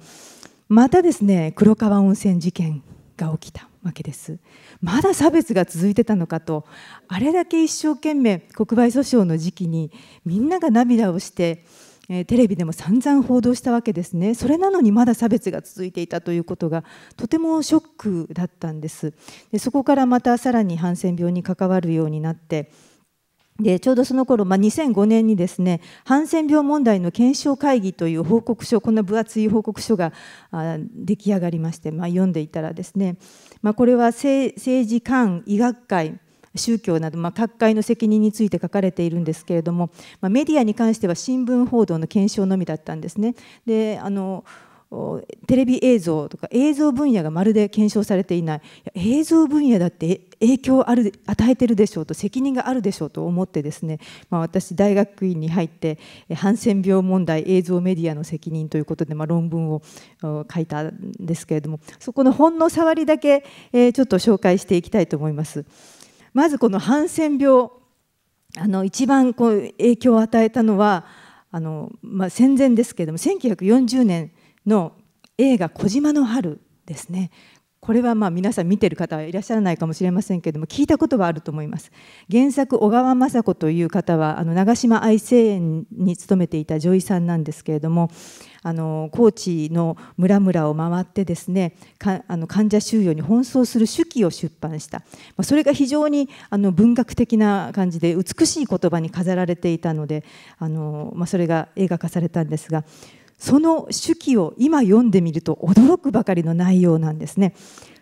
またですね黒川温泉事件が起きたわけです。まだ差別が続いてたのかとあれだけ一生懸命国賠訴訟の時期にみんなが涙をして、えテレビでも散々報道したわけですねそれなのにまだ差別が続いていたということがとてもショックだったんですでそこからまたさらにハンセン病に関わるようになってでちょうどその頃、まあ、2005年にですねハンセン病問題の検証会議という報告書こんな分厚い報告書が出来上がりまして、まあ、読んでいたらですねまあ、これは政治官医学会宗教など、まあ、各界の責任について書かれているんですけれども、まあ、メディアに関しては新聞報道の検証のみだったんですね。であのテレビ映像とか映像分野がまるで検証されていない映像分野だって影響ある与えてるでしょうと責任があるでしょうと思ってですね、まあ、私大学院に入ってハンセン病問題映像メディアの責任ということで、まあ、論文を書いたんですけれどもそこのほんの触りだけ、えちょっと紹介していきたいと思います。まずこのハンセン病あの一番こう影響を与えたのはあの、まあ、戦前ですけれども1940年の映画「小島の春」ですねこれはまあ皆さん見てる方はいらっしゃらないかもしれませんけれども聞いたことはあると思います原作小川雅子という方はあの長島愛生園に勤めていた女医さんなんですけれどもあの高知の村々を回ってですねあの患者収容に奔走する手記を出版した、まそれが非常にあの文学的な感じで美しい言葉に飾られていたのであの、まあ、それが映画化されたんですがその手記を今読んでみると驚くばかりの内容なんですね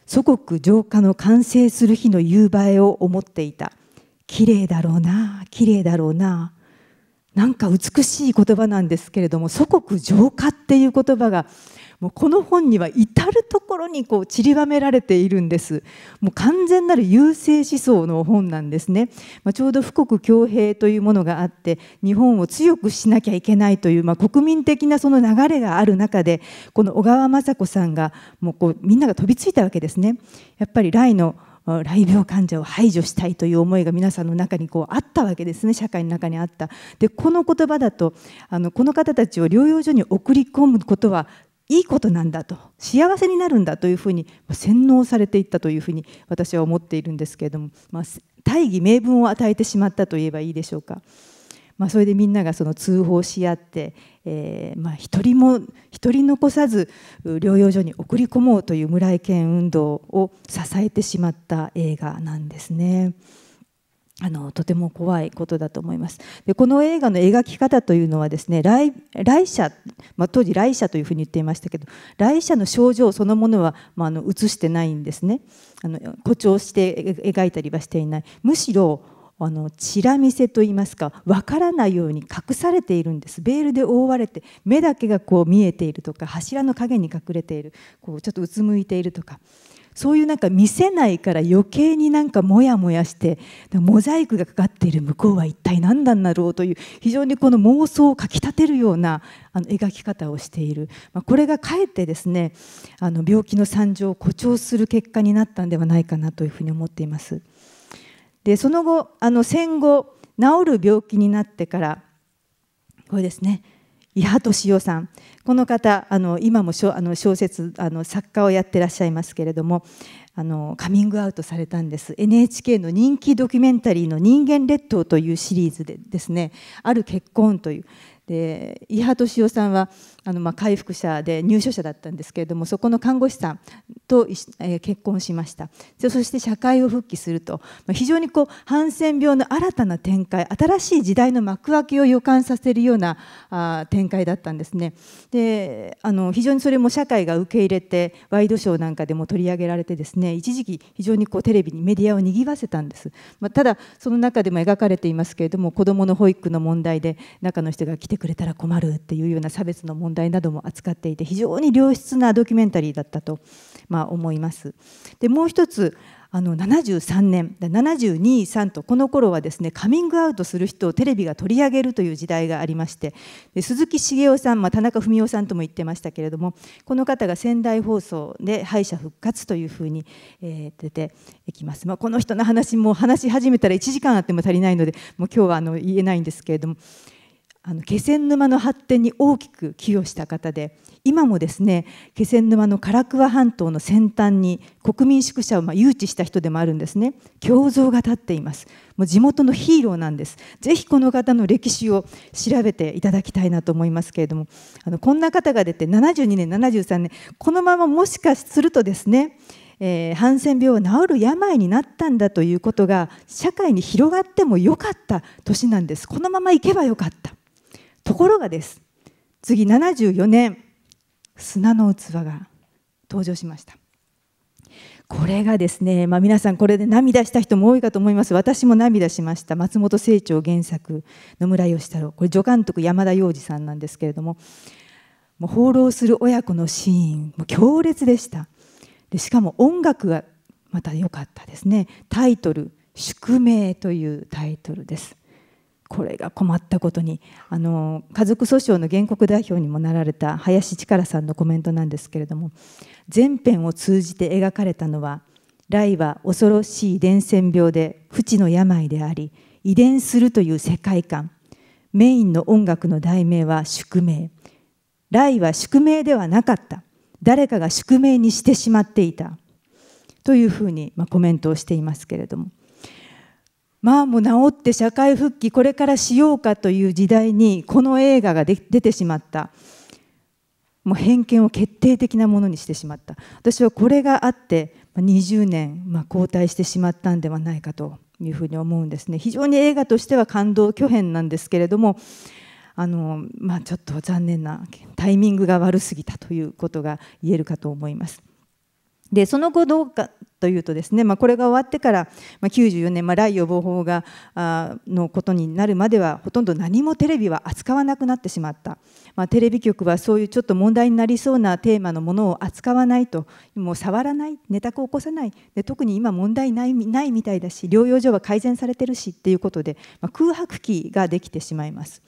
祖国浄化の完成する日の夕映えを思っていた綺麗だろうな綺麗だろうななんか美しい言葉なんですけれども祖国浄化っていう言葉がもうこの本には至る所にこう散りばめられているんですもう完全なる優勢思想の本なんですね、まあ、ちょうど富国強兵というものがあって日本を強くしなきゃいけないという、まあ、国民的なその流れがある中でこの小川雅子さんがもうこうみんなが飛びついたわけですねやっぱり来の雷病患者を排除したいという思いが皆さんの中にこうあったわけですね社会の中にあったでこの言葉だとあのこの方たちを療養所に送り込むことはいいことなんだと幸せになるんだというふうに洗脳されていったというふうに私は思っているんですけれども、まあ、大義名分を与えてしまったといえばいいでしょうか。まあ、それでみんながその通報し合って、えーまあ、一人も一人残さず療養所に送り込もうという村井健運動を支えてしまった映画なんですね。あのとても怖いことだと思いますでこの映画の描き方というのはですね来来者、まあ、当時来者というふうに言っていましたけど来者の症状そのものは、まあ、あの映してないんですねあの誇張して描いたりはしていないむしろあのチラ見せといいますか分からないように隠されているんですベールで覆われて目だけがこう見えているとか柱の影に隠れているこうちょっとうつむいているとかそういうなんか見せないから余計になんかモヤモヤしてモザイクがかかっている向こうは一体何なんだろうという非常にこの妄想をかきたてるようなあの描き方をしている、まあ、これがかえってですねあの病気の惨状を誇張する結果になったんではないかなというふうに思っています。でその後あの戦後治る病気になってからこれですね伊波敏夫さんこの方あの今も小あの小説あの作家をやってらっしゃいますけれどもあのカミングアウトされたんです NHK の人気ドキュメンタリーの「人間列島」というシリーズでですねある結婚というで伊波敏夫さんは「あのまあ回復者で入所者だったんですけれどもそこの看護師さんと、えー、結婚しましたそして社会を復帰すると、まあ、非常にこうハンセン病の新たな展開新しい時代の幕開けを予感させるようなあ展開だったんですねであの非常にそれも社会が受け入れてワイドショーなんかでも取り上げられてですね一時期非常にこうテレビにメディアをにぎわせたんです、まあ、ただその中でも描かれていますけれども子どもの保育の問題で中の人が来てくれたら困るっていうような差別の問題問題なども扱っていて非常に良質なドキュメンタリーだったと、まあ、思います。でもう一つあの73年723とこの頃はですねカミングアウトする人をテレビが取り上げるという時代がありましてで鈴木茂雄さん、まあ、田中文雄さんとも言ってましたけれどもこの方が仙台放送で敗者復活というふうに、えー、出てきます、まあ、この人の話も話し始めたら1時間あっても足りないのでもう今日はあの言えないんですけれども。あの気仙沼の発展に大きく寄与した方で今もですね気仙沼の唐桑半島の先端に国民宿舎をまあ誘致した人でもあるんですね胸像が立っていますもう地元のヒーローなんですぜひこの方の歴史を調べていただきたいなと思いますけれどもあのこんな方が出て72年73年このままもしかするとですねえー、ハンセン病は治る病になったんだということが社会に広がってもよかった年なんですこのままいけばよかったところがです次74年砂の器が登場しましたこれがですね、まあ、皆さんこれで涙した人も多いかと思います私も涙しました松本清張原作野村義太郎これ助監督山田洋次さんなんですけれどももう放浪する親子のシーンも強烈でしたでしかも音楽がまた良かったですねタイトル「宿命」というタイトルですこれが困ったことにあの家族訴訟の原告代表にもなられた林力さんのコメントなんですけれども前編を通じて描かれたのは雷は恐ろしい伝染病で不治の病であり遺伝するという世界観メインの音楽の題名は宿命雷は宿命ではなかった誰かが宿命にしてしまっていたというふうに、まコメントをしていますけれども。まあもう治って社会復帰これからしようかという時代にこの映画が出てしまったもう偏見を決定的なものにしてしまった私はこれがあって20年、まあ、後退してしまったんではないかというふうに思うんですね非常に映画としては感動巨編なんですけれどもあの、まあ、ちょっと残念なタイミングが悪すぎたということが言えるかと思います。でその後どうかというとですね、まあ、これが終わってから、まあ、94年、まあ、雷予防法があのことになるまではほとんど何もテレビは扱わなくなってしまった、まあ、テレビ局はそういうちょっと問題になりそうなテーマのものを扱わないともう触らない寝たく起こさないで特に今問題ないないみたいだし療養所は改善されてるしっていうことで、まあ、空白期ができてしまいます。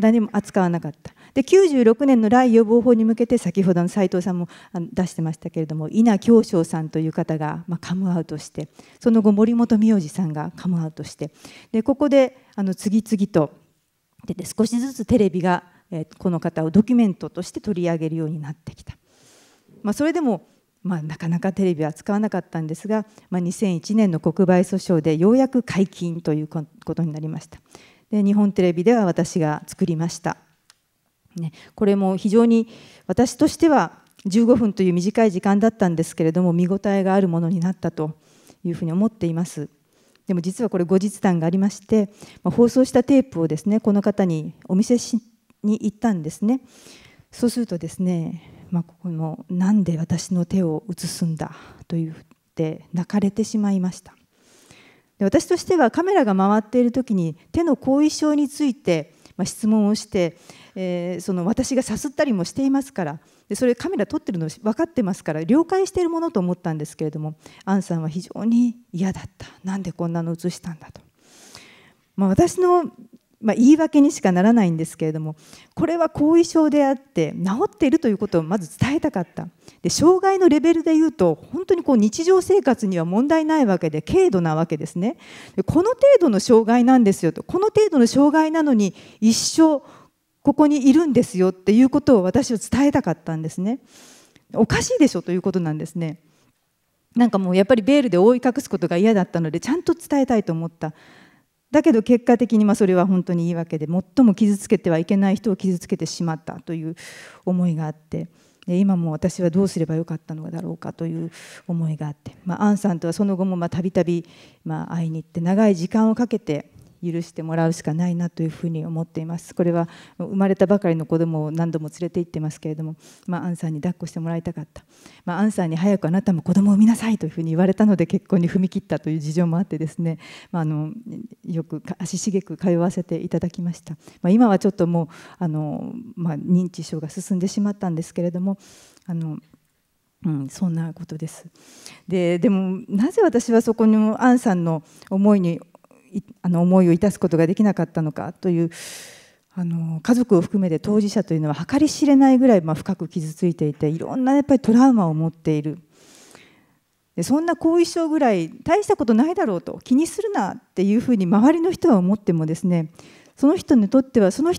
何も扱わなかったで96年の雷予防法に向けて先ほどの斉藤さんも出してましたけれども稲京翔さんという方が、まあ、カムアウトしてその後森本明治さんがカムアウトしてでここであの次々と出て少しずつテレビが、えこの方をドキュメントとして取り上げるようになってきた、まあ、それでも、まあ、なかなかテレビは使わなかったんですが、まあ、2001年の国賠訴訟でようやく解禁ということになりました。で日本テレビでは私が作りました、ね、これも非常に私としては15分という短い時間だったんですけれども見応えがあるものになったというふうに思っていますでも実はこれ後日談がありまして、まあ、放送したテープをですねこの方にお見せしに行ったんですねそうするとですね、まあ、ここの「なんで私の手を写すんだ」と言って泣かれてしまいましたで私としてはカメラが回っている時に手の後遺症について、まあ、質問をして、えー、その私がさすったりもしていますからでそれカメラ撮ってるの分かってますから了解しているものと思ったんですけれどもアンさんは非常に嫌だったなんでこんなの映したんだと。まあ、私のまあ、言い訳にしかならないんですけれどもこれは後遺症であって治っているということをまず伝えたかったで障害のレベルでいうと本当にこう日常生活には問題ないわけで軽度なわけですねでこの程度の障害なんですよとこの程度の障害なのに一生ここにいるんですよっていうことを私は伝えたかったんですねおかしいでしょということなんですねなんかもうやっぱりベールで覆い隠すことが嫌だったのでちゃんと伝えたいと思っただけど結果的にまそれは本当に言い訳で最も傷つけてはいけない人を傷つけてしまったという思いがあってで今も私はどうすればよかったのだろうかという思いがあって、まあ、アンさんとはその後もたびたび会いに行って長い時間をかけて許してもらうしかないなというふうに思っていますこれは生まれたばかりの子供を何度も連れて行ってますけれども、まあ、アンさんに抱っこしてもらいたかった、まあ、アンさんに早くあなたも子供を産みなさいというふうに言われたので結婚に踏み切ったという事情もあってですね、まああの、よく足しげく通わせていただきました、ま今はちょっともうあの、ま認知症が進んでしまったんですけれどもあのうん、そんなことですででもなぜ私はそこにアンさんの思いにあの思いを致すことができなかったのかというあの家族を含めて当事者というのは計り知れないぐらい、まあ、深く傷ついていていろんなやっぱりトラウマを持っているでそんな後遺症ぐらい大したことないだろうと気にするなっていうふうに周りの人は思ってもですねその人にとってはその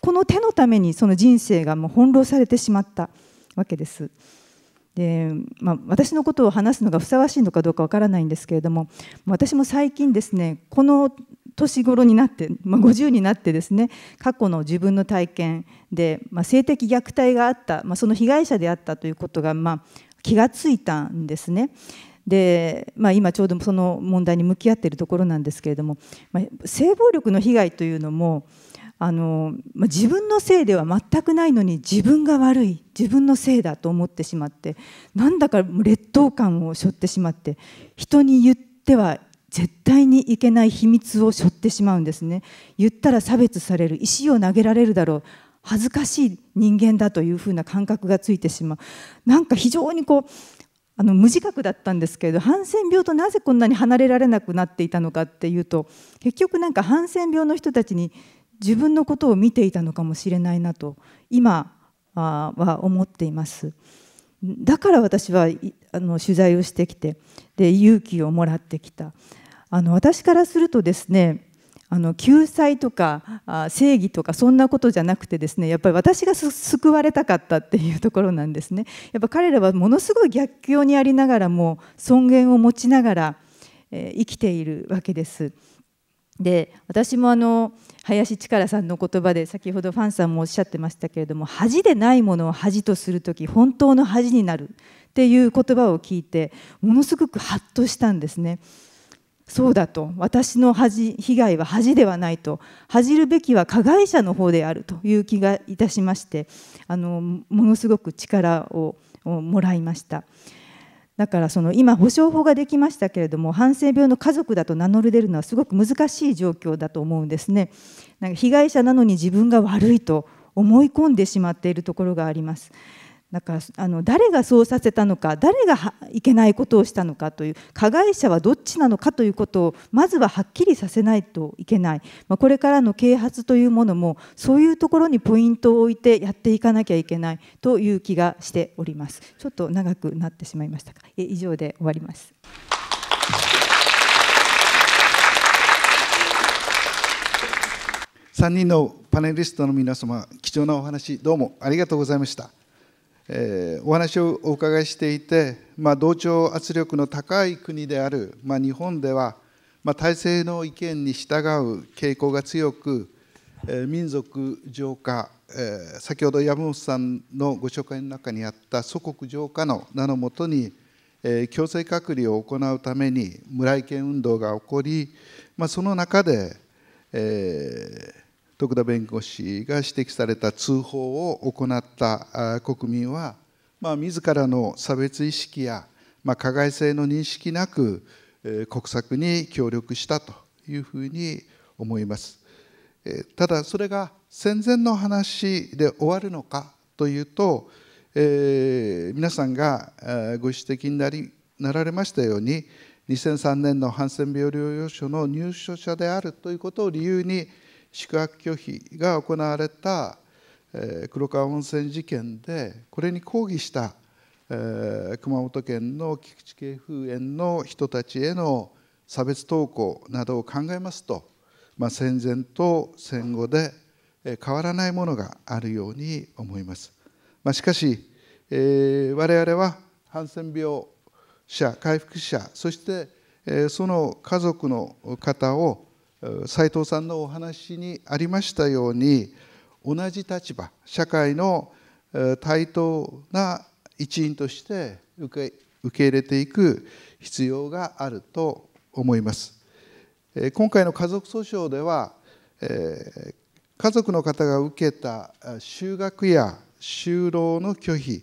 この手のためにその人生がもう翻弄されてしまったわけです。でまあ、私のことを話すのがふさわしいのかどうかわからないんですけれども私も最近ですねこの年頃になって、まあ、50になってですね過去の自分の体験で、まあ、性的虐待があった、まあ、その被害者であったということが、まあ、気がついたんですね。で、まあ、今ちょうどその問題に向き合っているところなんですけれども、まあ、性暴力の被害というのもあの自分のせいでは全くないのに自分が悪い自分のせいだと思ってしまってなんだか劣等感を背負ってしまって人に言っては絶対にいけない秘密を背負ってしまうんですね言ったら差別される石を投げられるだろう恥ずかしい人間だというふうな感覚がついてしまうなんか非常にこうあの無自覚だったんですけれどハンセン病となぜこんなに離れられなくなっていたのかっていうと結局なんかハンセン病の人たちに自分のことを見ていたのかもしれないなと今は思っています。だから私はあの取材をしてきてで勇気をもらってきたあの私からするとですねあの救済とか正義とかそんなことじゃなくてですねやっぱり私が救われたかったっていうところなんですねやっぱ彼らはものすごい逆境にありながらも尊厳を持ちながら、え生きているわけです。で私もあの林力さんの言葉で先ほどファンさんもおっしゃってましたけれども恥でないものを恥とする時本当の恥になるっていう言葉を聞いてものすごくハッとしたんですね。そうだと私の恥被害は恥ではないと恥じるべきは加害者の方であるという気がいたしましてあのものすごく力をもらいました。だからその今補償法ができましたけれどもハンセン病の家族だと名乗り出るのはすごく難しい状況だと思うんですね。なんか被害者なのに自分が悪いと思い込んでしまっているところがあります。だからあの誰がそうさせたのか誰がいけないことをしたのかという加害者はどっちなのかということをまずははっきりさせないといけない、まあ、これからの啓発というものもそういうところにポイントを置いてやっていかなきゃいけないという気がしておりますちょっと長くなってしまいましたか以上で終わります。3人のパネリストの皆様貴重なお話どうもありがとうございました。えー、お話をお伺いしていて、まあ、同調圧力の高い国である、まあ、日本では、まあ、体制の意見に従う傾向が強く、えー、民族浄化、えー、先ほど山本さんのご紹介の中にあった祖国浄化の名のもとに、えー、強制隔離を行うために村井権運動が起こり、まあ、その中で、えー、徳田弁護士が指摘された通報を行った国民は、まあ、自らの差別意識や、まあ、加害性の認識なく、えー、国策に協力したというふうに思います。えー、ただそれが戦前の話で終わるのかというと、えー、皆さんがご指摘になりなられましたように2003年のハンセン病療養所の入所者であるということを理由に宿泊拒否が行われた黒川温泉事件でこれに抗議した熊本県の菊池系風園の人たちへの差別投稿などを考えますと、まあ、戦前と戦後で変わらないものがあるように思います。まあ、しかし、えー、我々はハンセン病者回復者そして、えー、その家族の方を斉藤さんのお話にありましたように同じ立場社会の対等な一員として受け受け入れていく必要があると思います。今回の家族訴訟では家族の方が受けた就学や就労の拒否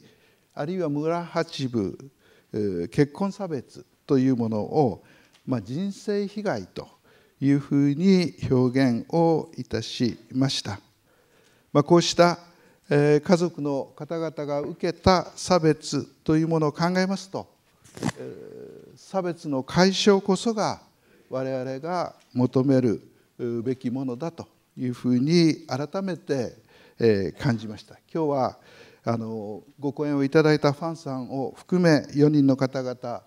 あるいは村八部結婚差別というものを、まあ、人生被害というふうに表現をいたしました。まあ、こうした家族の方々が受けた差別というものを考えますと差別の解消こそが我々が求めるべきものだというふうに改めて感じました。今日はあのご講演をいただいたファンさんを含め4人の方々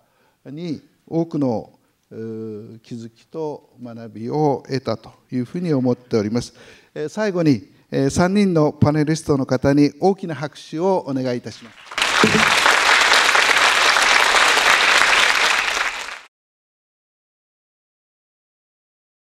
に多くの気づきと学びを得たというふうに思っております。最後に3人のパネリストの方に大きな拍手をお願いいたします。